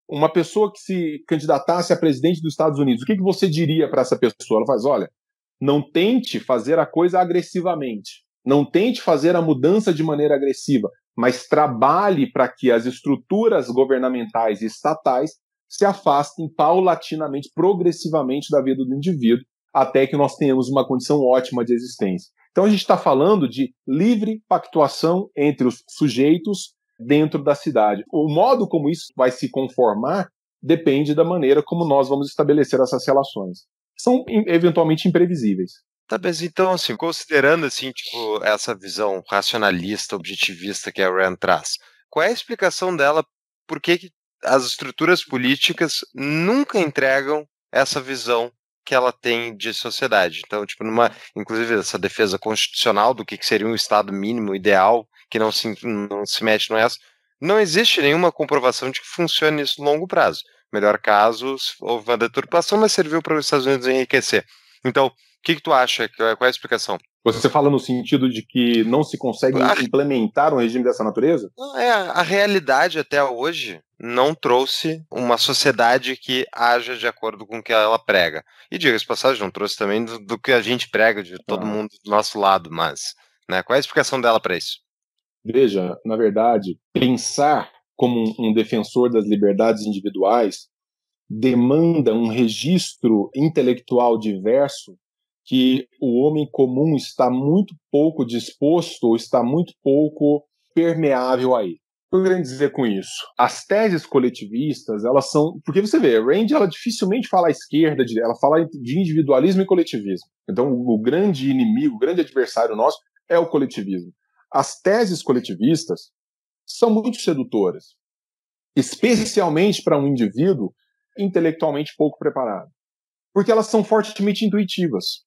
uma pessoa que se candidatasse a presidente dos Estados Unidos, o que, que você diria para essa pessoa? Ela faz, olha, não tente fazer a coisa agressivamente, não tente fazer a mudança de maneira agressiva, mas trabalhe para que as estruturas governamentais e estatais se afastem paulatinamente, progressivamente da vida do indivíduo, até que nós tenhamos uma condição ótima de existência. Então a gente está falando de livre pactuação entre os sujeitos dentro da cidade. O modo como isso vai se conformar depende da maneira como nós vamos estabelecer essas relações. São eventualmente imprevisíveis. Tá, mas então, assim, considerando assim, tipo, essa visão racionalista, objetivista que a Rand traz, qual é a explicação dela por que, que as estruturas políticas nunca entregam essa visão que ela tem de sociedade. Então, tipo, numa, inclusive essa defesa constitucional do que, seria um estado mínimo ideal que não se não se mete no essa, não existe nenhuma comprovação de que funcione isso a longo prazo. Melhor caso, houve uma deturpação, mas serviu para os Estados Unidos enriquecer. Então, que, que tu acha? Eh, qual é a explicação? Você fala no sentido de que não se consegue a... Ah, implementar um regime dessa natureza? É, a realidade até hoje não trouxe uma sociedade que haja de acordo com o que ela prega. E diga-se passagem, não trouxe também do, do, que a gente prega, de todo ah. mundo do nosso lado, mas. Né, qual é a explicação dela para isso? Veja, na verdade, pensar como um defensor das liberdades individuais demanda um registro intelectual diverso que o homem comum está muito pouco disposto ou está muito pouco permeável a O que eu quero dizer com isso? As teses coletivistas, elas são. Porque você vê, Rand ela dificilmente fala à esquerda, ela fala de individualismo e coletivismo. Então, o grande inimigo, o grande adversário nosso é o coletivismo. As teses coletivistas são muito sedutoras, especialmente para um indivíduo intelectualmente pouco preparado, porque elas são fortemente intuitivas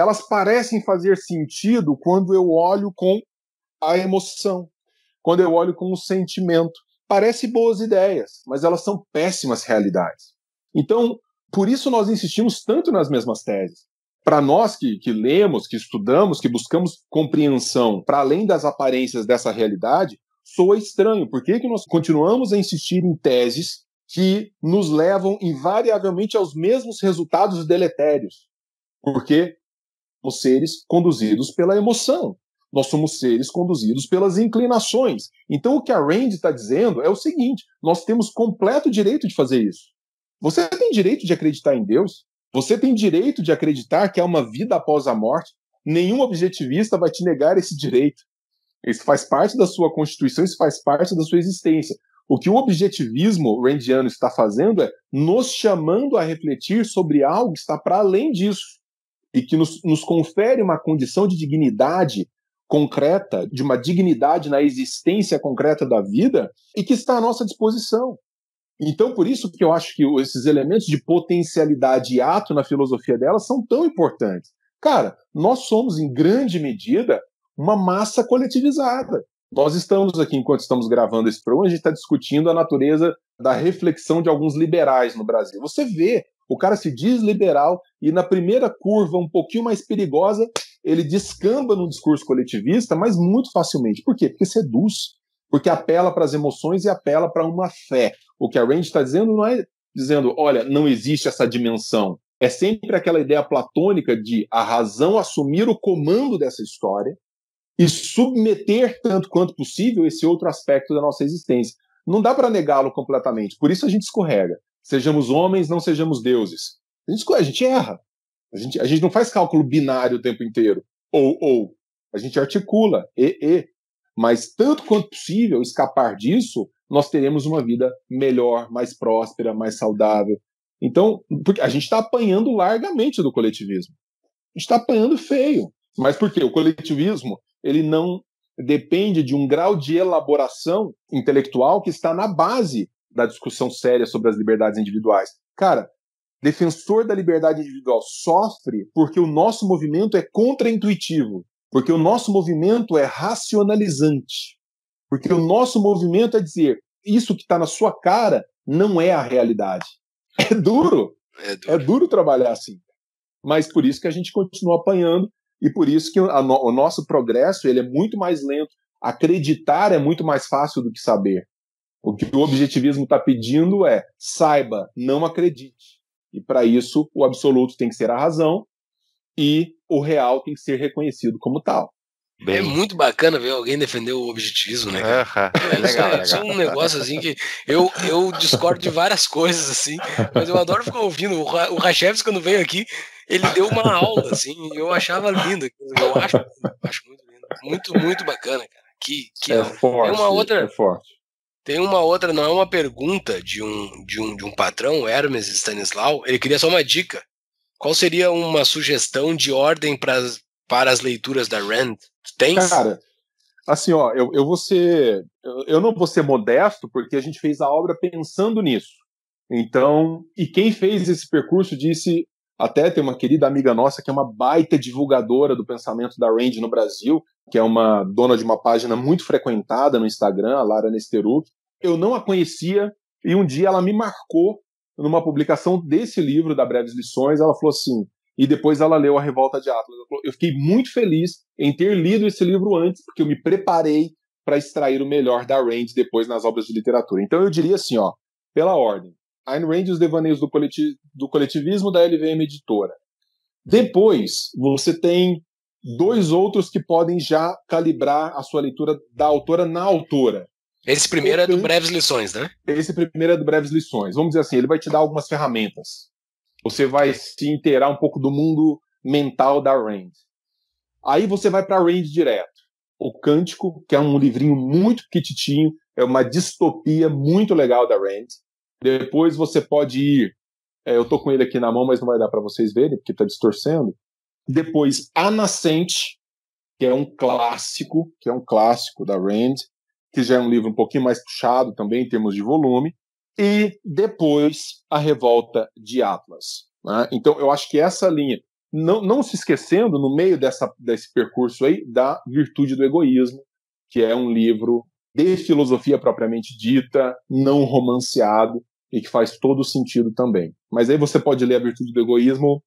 elas parecem fazer sentido quando eu olho com a emoção, quando eu olho com o sentimento. Parecem boas ideias, mas elas são péssimas realidades. Então, por isso nós insistimos tanto nas mesmas teses. Para nós que, que lemos, que estudamos, que buscamos compreensão para além das aparências dessa realidade, soa estranho. Por que, que nós continuamos a insistir em teses que nos levam invariavelmente aos mesmos resultados deletérios? Porque Somos seres conduzidos pela emoção. Nós somos seres conduzidos pelas inclinações. Então, o que a Rand está dizendo é o seguinte: nós temos completo direito de fazer isso. Você tem direito de acreditar em Deus? Você tem direito de acreditar que há uma vida após a morte? Nenhum objetivista vai te negar esse direito. Isso faz parte da sua constituição, isso faz parte da sua existência. O que o objetivismo randiano está fazendo é nos chamando a refletir sobre algo que está para além disso e que nos, nos confere uma condição de dignidade concreta, de uma dignidade na existência concreta da vida e que está à nossa disposição. Então, por isso que eu acho que esses elementos de potencialidade e ato na filosofia dela são tão importantes. Cara, nós somos, em grande medida, uma massa coletivizada. Nós estamos aqui, enquanto estamos gravando esse programa, a gente está discutindo a natureza da reflexão de alguns liberais no Brasil. Você vê o cara se diz liberal e na primeira curva, um pouquinho mais perigosa, ele descamba no discurso coletivista, mas muito facilmente. Por quê? Porque seduz, porque apela para as emoções e apela para uma fé. O que a Range está dizendo não é dizendo, olha, não existe essa dimensão. É sempre aquela ideia platônica de a razão assumir o comando dessa história e submeter tanto quanto possível esse outro aspecto da nossa existência. Não dá para negá-lo completamente, por isso a gente escorrega sejamos homens, não sejamos deuses. A gente, a gente erra. A gente, a gente não faz cálculo binário o tempo inteiro. Ou, ou. A gente articula. E, e. Mas, tanto quanto possível, escapar disso, nós teremos uma vida melhor, mais próspera, mais saudável. Então, a gente está apanhando largamente do coletivismo. A gente está apanhando feio. Mas por quê? O coletivismo, ele não depende de um grau de elaboração intelectual que está na base da discussão séria sobre as liberdades individuais. Cara, defensor da liberdade individual sofre porque o nosso movimento é contraintuitivo, porque o nosso movimento é racionalizante, porque o nosso movimento é dizer isso que está na sua cara não é a realidade. É duro, é, é duro, é duro trabalhar assim. Mas por isso que a gente continua apanhando e por isso que no, o nosso progresso ele é muito mais lento. Acreditar é muito mais fácil do que saber. O que o objetivismo está pedindo é saiba, não acredite. E para isso, o absoluto tem que ser a razão e o real tem que ser reconhecido como tal. É Bem... É muito bacana ver alguém defender o objetivismo, né? Cara? Uh -huh. É, é, legal, legal. um negócio assim que eu, eu discordo de várias coisas, assim, mas eu adoro ficar ouvindo. O, Rachefs, Rachevski, quando veio aqui, ele deu uma aula, assim, e eu achava lindo. Eu acho, acho muito lindo. Muito, muito bacana, cara. Que, que é, é forte, é uma outra. É forte tem uma outra, não é uma pergunta de um, de um, de um patrão, Hermes Stanislau, ele queria só uma dica. Qual seria uma sugestão de ordem pra, para as leituras da Rand? Tu tens? Cara, assim, ó, eu, eu vou ser. Eu não vou ser modesto, porque a gente fez a obra pensando nisso. Então, e quem fez esse percurso disse. Até tem uma querida amiga nossa que é uma baita divulgadora do pensamento da Rand no Brasil, que é uma dona de uma página muito frequentada no Instagram, a Lara Nesteruk eu não a conhecia e um dia ela me marcou numa publicação desse livro, da Breves Lições, ela falou assim, e depois ela leu A Revolta de Atlas. Eu fiquei muito feliz em ter lido esse livro antes, porque eu me preparei para extrair o melhor da Rand depois nas obras de literatura. Então eu diria assim, ó, pela ordem. Ayn Rand e os Devaneios do, coleti do Coletivismo da LVM Editora. Depois, você tem dois outros que podem já calibrar a sua leitura da autora na autora. Esse primeiro é do Breves Lições, né? Esse primeiro é do Breves Lições. Vamos dizer assim, ele vai te dar algumas ferramentas. Você vai se inteirar um pouco do mundo mental da Rand. Aí você vai para Rand direto. O Cântico, que é um livrinho muito petitinho, é uma distopia muito legal da Rand. Depois você pode ir. É, eu tô com ele aqui na mão, mas não vai dar para vocês verem, porque tá distorcendo. Depois, A Nascente, que é um clássico, que é um clássico da Rand que já é um livro um pouquinho mais puxado também em termos de volume, e depois a Revolta de Atlas. Né? Então, eu acho que essa linha, não, não se esquecendo, no meio dessa, desse percurso aí, da Virtude do Egoísmo, que é um livro de filosofia propriamente dita, não romanceado, e que faz todo sentido também. Mas aí você pode ler A Virtude do Egoísmo,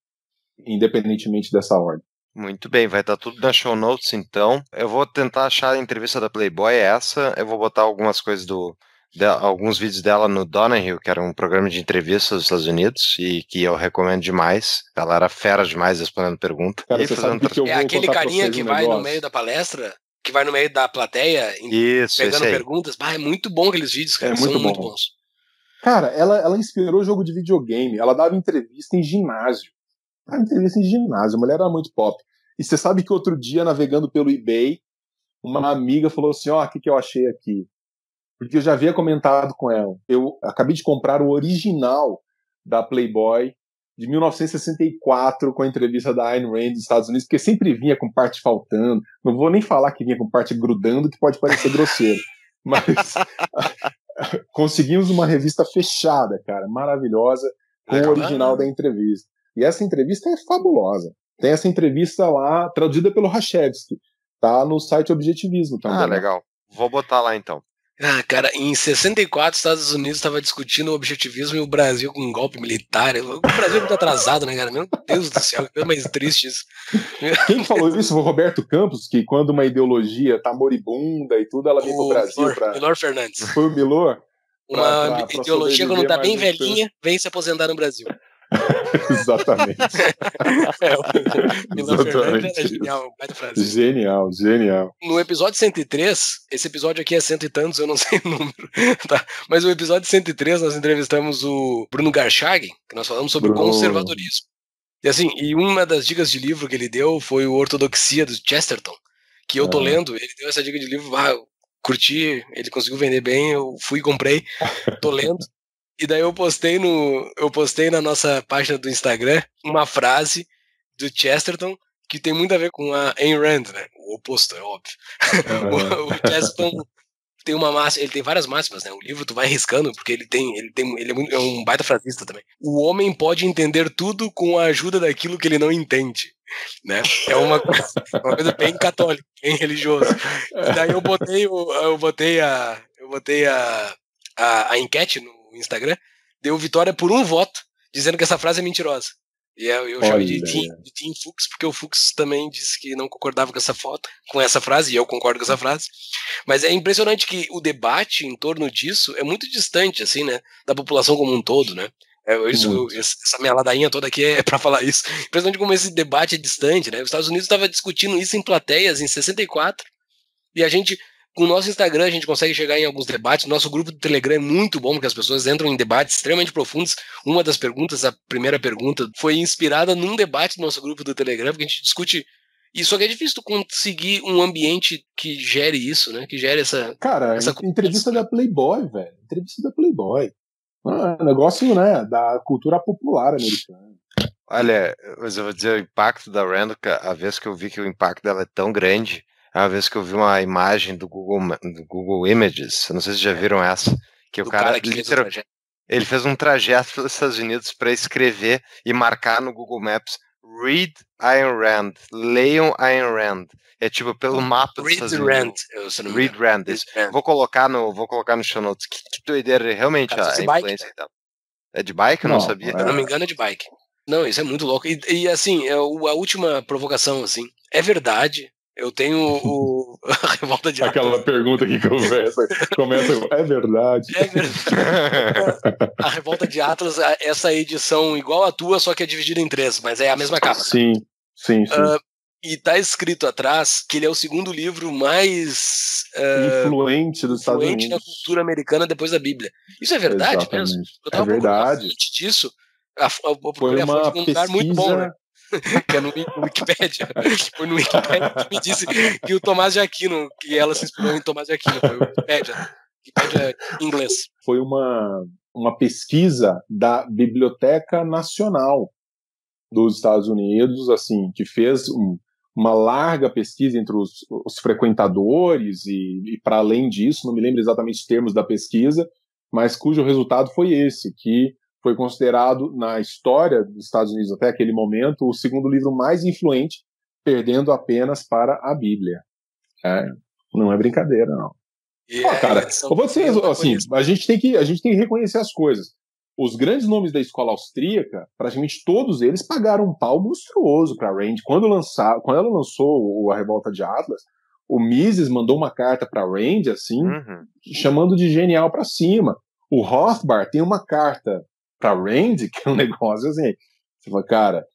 independentemente dessa ordem. Muito bem, vai estar tá tudo na show notes então. Eu vou tentar achar a entrevista da Playboy é essa, eu vou botar algumas coisas do de, alguns vídeos dela no Donahue, que era um programa de entrevistas dos Estados Unidos e que eu recomendo demais. Ela era fera demais respondendo perguntas. Cara, e fazendo... que é aquele carinha que um vai negócio. no meio da palestra que vai no meio da plateia Isso, pegando perguntas. é muito bom aqueles vídeos, cara. É muito são bom. muito bons. Cara, ela, ela inspirou jogo de videogame. Ela dava entrevista em ginásio. Ah, entrevista em ginásio, a mulher era muito pop. E você sabe que outro dia, navegando pelo eBay, uma amiga falou assim: Ó, oh, o que, que eu achei aqui? Porque eu já havia comentado com ela. Eu acabei de comprar o original da Playboy de 1964 com a entrevista da Ayn Rand dos Estados Unidos, porque sempre vinha com parte faltando. Não vou nem falar que vinha com parte grudando, que pode parecer grosseiro. Mas conseguimos uma revista fechada, cara, maravilhosa, com o original né? da entrevista. E essa entrevista é fabulosa. Tem essa entrevista lá, traduzida pelo Rachevski. Tá no site Objetivismo também. Ah, né? legal. Vou botar lá então. Ah, cara, em 64, os Estados Unidos estava discutindo o objetivismo e o Brasil com um golpe militar. O Brasil é muito atrasado, né, cara? Meu Deus do céu, que coisa mais triste isso. Quem falou isso foi o Roberto Campos, que quando uma ideologia tá moribunda e tudo, ela vem pro Brasil. Milor, pra... Milor Fernandes. Foi o Milor? Pra, uma pra, ideologia quando tá bem velhinha, vem se aposentar no Brasil. Exatamente. é, Exatamente. Era genial, frase. Genial, genial. No episódio 103, esse episódio aqui é cento e tantos, eu não sei o número, tá? Mas no episódio 103 nós entrevistamos o Bruno Garchag, que nós falamos sobre Bruno... conservadorismo. E assim, e uma das dicas de livro que ele deu foi o Ortodoxia do Chesterton, que eu tô ah. lendo, ele deu essa dica de livro, ah, curti, ele conseguiu vender bem, eu fui e comprei, tô lendo. E daí eu postei no. Eu postei na nossa página do Instagram uma frase do Chesterton que tem muito a ver com a Ayn Rand, né? O oposto, é óbvio. Uhum. o, o Chesterton tem uma máxima, ele tem várias máximas, né? O livro tu vai riscando, porque ele tem, ele tem, ele é, muito, é um baita frasista também. O homem pode entender tudo com a ajuda daquilo que ele não entende, né? É uma coisa, é uma coisa bem católica, bem religiosa. E daí eu botei, eu botei a, eu botei a, a, a enquete no Instagram, deu vitória por um voto, dizendo que essa frase é mentirosa. E é, eu, eu chamei de Tim, de Tim Fux, porque o Fux também disse que não concordava com essa foto, com essa frase, e eu concordo com essa frase. Mas é impressionante que o debate em torno disso é muito distante, assim, né? Da população como um todo, né? É, isso, essa minha ladainha toda aqui é para falar isso. Impressionante como esse debate é distante, né? Os Estados Unidos estava discutindo isso em plateias em 64, e a gente com o nosso Instagram, a gente consegue chegar em alguns debates. Nosso grupo do Telegram é muito bom, porque as pessoas entram em debates extremamente profundos. Uma das perguntas, a primeira pergunta, foi inspirada num debate do nosso grupo do Telegram, porque a gente discute e só que é difícil tu conseguir um ambiente que gere isso, né? Que gere essa. Cara, essa entrevista da Playboy, velho. Entrevista da Playboy. Ah, é negócio, né? Da cultura popular americana. Olha, mas eu vou dizer o impacto da Randoka, a vez que eu vi que o impacto dela é tão grande, uma vez que eu vi uma imagem do Google, do Google Images, eu não sei se já é. viram essa, que do o cara, cara literal, fez ele fez um trajeto pelos Estados Unidos para escrever e marcar no Google Maps Read Ayn Rand, leiam Ayn Rand. É tipo pelo hum, mapa dos Estados Rand, Unidos. Eu, Read Rand. Read Rand. Vou colocar no, vou colocar no show notes. Que, que doideira realmente cara, é a influência bike, dela. É de bike? Eu não, não sabia. É. Se não me engano é de bike. Não, isso é muito louco. E, e assim, a última provocação, assim, é verdade eu tenho o, a revolta de Aquela Atlas. pergunta que começa, começa é verdade. É verdade. A revolta de Atlas, essa edição igual a tua, só que é dividida em três, mas é a mesma capa. Sim, sim, sim. Uh, e tá escrito atrás que ele é o segundo livro mais uh, influente dos Estados influente Unidos. na cultura americana depois da Bíblia. Isso é verdade Exatamente. mesmo? Eu tava é verdade. disso. A, a, Foi uma pesquisa muito bom, né? que é no Wikipedia, foi no Wikipedia que me disse que o Tomás de Aquino, que ela se inspirou em Tomás de Aquino, foi o Wikipedia, Wikipedia em inglês. Foi uma, uma pesquisa da Biblioteca Nacional dos Estados Unidos, assim, que fez um, uma larga pesquisa entre os, os frequentadores e, e para além disso, não me lembro exatamente os termos da pesquisa, mas cujo resultado foi esse, que foi considerado na história dos Estados Unidos até aquele momento o segundo livro mais influente, perdendo apenas para a Bíblia. É, não é brincadeira, não. É, cara, eu vou dizer assim, a gente tem que a gente tem que reconhecer as coisas. Os grandes nomes da escola austríaca, praticamente todos eles pagaram um pau monstruoso para Rand. Quando, lançar, quando ela lançou a Revolta de Atlas, o Mises mandou uma carta para Rand assim, uhum. chamando de genial para cima. O Rothbard tem uma carta para Randy, que é um negócio assim. Você fala, cara,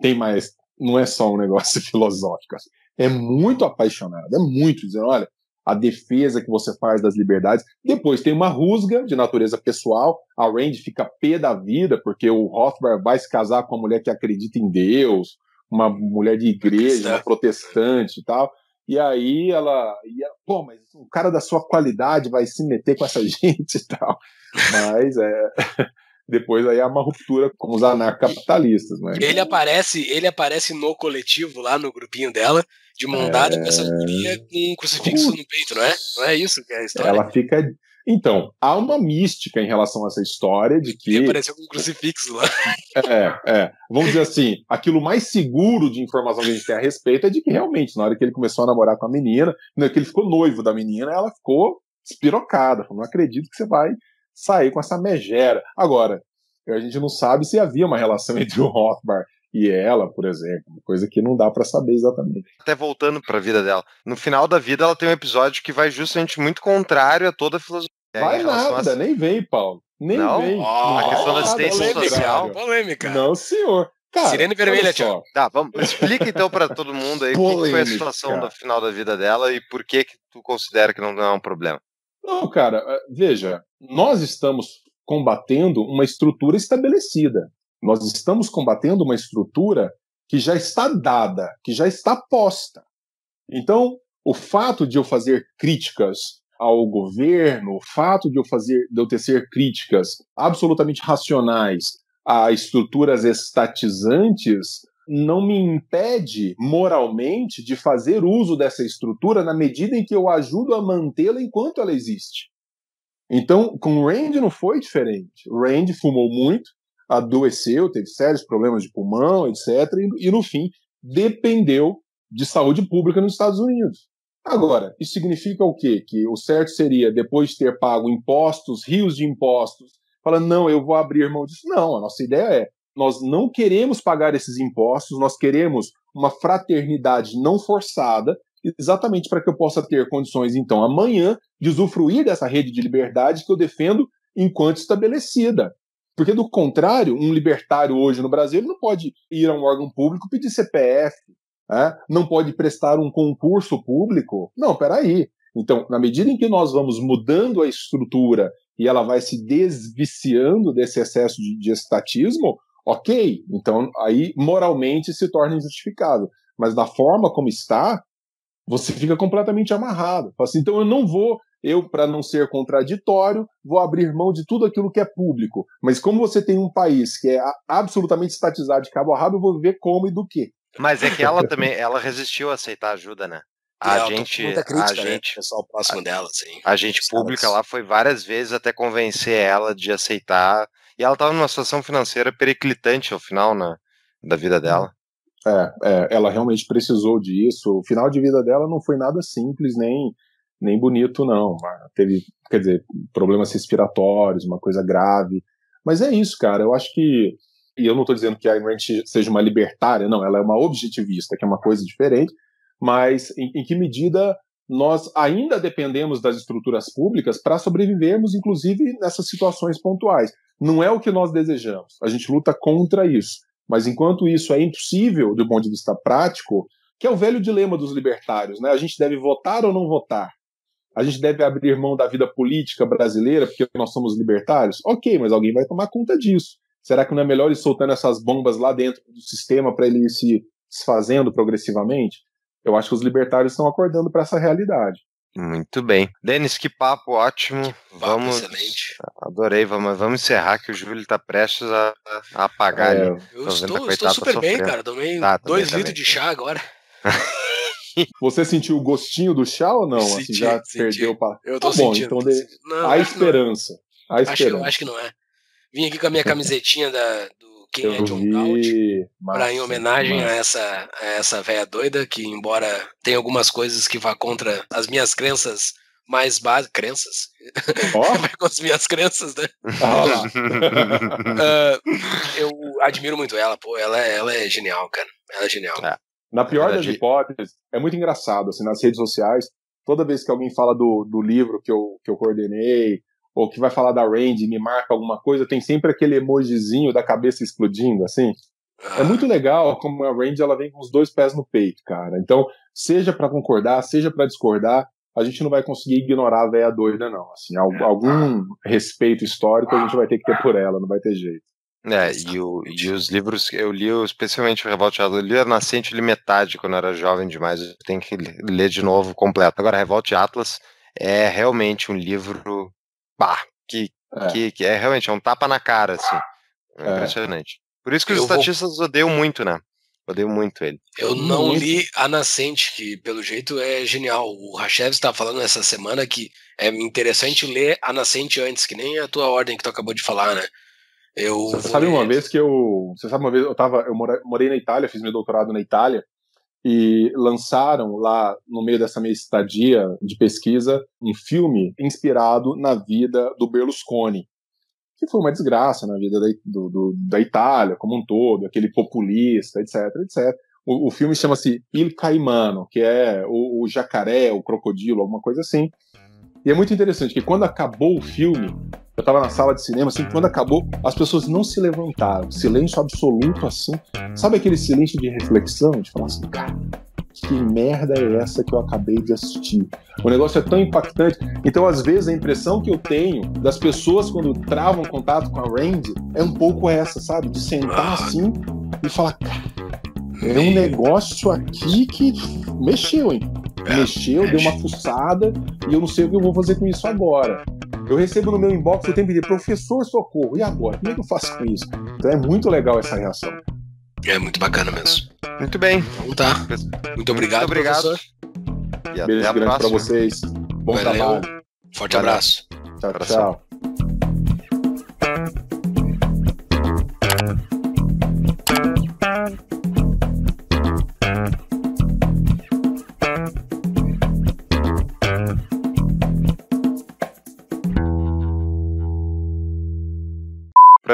tem mais. Não é só um negócio filosófico. Assim. É muito apaixonado, é muito dizendo, olha, a defesa que você faz das liberdades. Depois tem uma rusga de natureza pessoal. A Randy fica pé da vida, porque o Rothbard vai se casar com uma mulher que acredita em Deus, uma mulher de igreja, uma protestante e tal. E aí ela, e ela, pô, mas o cara da sua qualidade vai se meter com essa gente e tal. Mas é, depois aí há uma ruptura com os anarcapitalistas. Né? Ele aparece, ele aparece no coletivo, lá no grupinho dela, de mão dada é... com essa é. guria com um crucifixo Putz... no peito, não é? Não é isso que é a história? Ela fica. Então, há uma mística em relação a essa história de que. Ele apareceu com um crucifixo lá. É, é. Vamos dizer assim, aquilo mais seguro de informação que a gente tem a respeito é de que realmente, na hora que ele começou a namorar com a menina, né, que ele ficou noivo da menina, ela ficou espirocada. Falou, não acredito que você vai sair com essa megera. Agora, a gente não sabe se havia uma relação entre o Rothbard e ela, por exemplo, coisa que não dá para saber exatamente. Até voltando para a vida dela, no final da vida ela tem um episódio que vai justamente muito contrário a toda a filosofia. Vai nada, a... nem vem, Paulo. Nem não? vem. Oh, a questão da assistência polêmica, social. Polêmica. Não, senhor. Cara, Sirene vermelha, tio. Tá, vamos. Explica então para todo mundo aí o que foi a situação do final da vida dela e por que que tu considera que não é um problema. Não, cara, eh, veja, nós estamos combatendo uma estrutura estabelecida. Nós estamos combatendo uma estrutura que já está dada, que já está posta. Então, o fato de eu fazer críticas ao governo, o fato de eu fazer de eu tecer críticas absolutamente racionais a estruturas estatizantes não me impede moralmente de fazer uso dessa estrutura na medida em que eu ajudo a mantê-la enquanto ela existe. Então, com Randy não foi diferente. Randy fumou muito, adoeceu, teve sérios problemas de pulmão, etc. E, e no fim, dependeu de saúde pública nos Estados Unidos. Agora, isso significa o quê? Que o certo seria, depois de ter pago impostos, rios de impostos, falar: não, eu vou abrir mão disso. Não, a nossa ideia é nós não queremos pagar esses impostos, nós queremos uma fraternidade não forçada, exatamente para que eu possa ter condições, então, amanhã, de usufruir dessa rede de liberdade que eu defendo enquanto estabelecida. Porque, do contrário, um libertário hoje no Brasil não pode ir a um órgão público pedir CPF, né? não pode prestar um concurso público. Não, aí Então, na medida em que nós vamos mudando a estrutura e ela vai se desviciando desse excesso de, de estatismo, ok, então aí moralmente se torna injustificado. Mas da forma como está, você fica completamente amarrado. Assim, então eu não vou, eu, para não ser contraditório, vou abrir mão de tudo aquilo que é público. Mas como você tem um país que é absolutamente estatizado de cabo a rabo, eu vou ver como e do que. Mas é que ela também, ela resistiu a aceitar ajuda, né? A é, gente, crítica, a né, gente, pessoal próximo a, dela, sim. A gente pública lá foi várias vezes até convencer ela de aceitar e ela estava numa situação financeira periclitante ao final na, né, da vida uhum. dela. É, é, ela realmente precisou disso. O final de vida dela não foi nada simples, nem, nem bonito, não. Teve, quer dizer, problemas respiratórios, uma coisa grave. Mas é isso, cara. Eu acho que. E eu não estou dizendo que a Ayn seja uma libertária, não. Ela é uma objetivista, que é uma coisa diferente. Mas em, em que medida nós ainda dependemos das estruturas públicas para sobrevivermos, inclusive nessas situações pontuais. Não é o que nós desejamos. A gente luta contra isso. Mas enquanto isso é impossível do ponto de vista prático, que é o velho dilema dos libertários, né? A gente deve votar ou não votar? A gente deve abrir mão da vida política brasileira porque nós somos libertários? Ok, mas alguém vai tomar conta disso. Será que não é melhor ir soltando essas bombas lá dentro do sistema para ele ir se desfazendo progressivamente? Eu acho que os libertários estão acordando para essa realidade. Muito bem. Denis, que papo ótimo. Que papo vamos... Excelente. Adorei, vamos, vamos encerrar que o Júlio está prestes a, a apagar. É. Eu estou, estou, super bem, cara. Tomei tá, tá dois tá litros de chá agora. Você sentiu o gostinho do chá ou não? Assim, senti, assim, já senti. perdeu para. Eu tô tá bom, sentindo, então tô de... não, a esperança. Não. A esperança. Acho que, é. acho que não é. Vim aqui com a minha camisetinha da, do quem eu é John Galt, para em homenagem a essa a essa velha doida que embora tenha algumas coisas que vá contra as minhas crenças mais básicas, crenças, oh? com as minhas crenças, né? Ah, uh, eu admiro muito ela, pô, ela ela é genial, cara, ela é genial. É. Na pior das hipóteses, é muito engraçado assim nas redes sociais. Toda vez que alguém fala do, do livro que eu, que eu coordenei, ou que vai falar da Range, me marca alguma coisa, tem sempre aquele emojizinho da cabeça explodindo, assim. É muito legal como a Range ela vem com os dois pés no peito, cara. Então, seja para concordar, seja para discordar, a gente não vai conseguir ignorar a velha doida, não. Assim, é. algum respeito histórico a gente vai ter que ter por ela, não vai ter jeito. É, e, o, e os livros eu li, especialmente o Revolteado, eu li a Nascente e li metade quando eu era jovem demais, eu tenho que ler de novo completo. Agora, Revolte Atlas é realmente um livro pá, que é. Que, que é realmente é um tapa na cara, assim. É, é. impressionante. Por isso que os eu estatistas vou... odeiam muito, né? Odeio muito ele. Eu não li A Nascente, que pelo jeito é genial. O Rachev está falando essa semana que é interessante ler A Nascente antes, que nem a tua ordem que tu acabou de falar, né? Eu você sabe ler... uma vez que eu. Você sabe uma vez, eu tava. Eu morei na Itália, fiz meu doutorado na Itália, e lançaram lá no meio dessa minha estadia de pesquisa um filme inspirado na vida do Berlusconi, que foi uma desgraça na vida da, do, do, da Itália como um todo, aquele populista, etc, etc. O, o filme chama-se Il Caimano, que é o, o jacaré, o crocodilo, alguma coisa assim. E é muito interessante que quando acabou o filme, eu tava na sala de cinema, assim, quando acabou, as pessoas não se levantaram. Silêncio absoluto, assim. Sabe aquele silêncio de reflexão? De falar assim, cara, que merda é essa que eu acabei de assistir? O negócio é tão impactante. Então, às vezes, a impressão que eu tenho das pessoas quando travam contato com a Randy é um pouco essa, sabe? De sentar ah. assim e falar, cara, é um negócio aqui que mexeu, hein? É, mexeu, deu uma fuçada e eu não sei o que eu vou fazer com isso agora. Eu recebo no meu inbox o tempo de professor socorro. E agora? Como é que eu faço com isso? Então é muito legal essa reação. É muito bacana mesmo. Muito bem. Então tá. Muito obrigado, muito obrigado. professor. E até Beijo grande para vocês. Bom Valeu. trabalho. Forte Valeu. abraço. Tchau, tchau. tchau.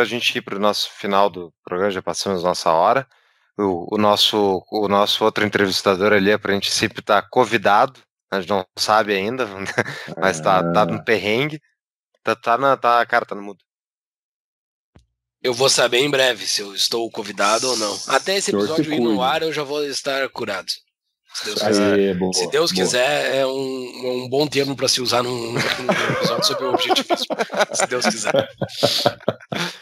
para a gente ir para o nosso final do programa, já passamos nossa hora. O, o, nosso, o nosso outro entrevistador ali, é a sempre está convidado, a gente não sabe ainda, mas está ah. É. tá no perrengue. Tá, tá, na, tá, cara, tá no mudo. Eu vou saber em breve se eu estou convidado ou não. Até esse episódio ir no ar, eu já vou estar curado. Se Deus quiser, Aê, boa, se Deus quiser é um, um bom termo para se usar num, num episódio sobre o objetivo se Deus quiser.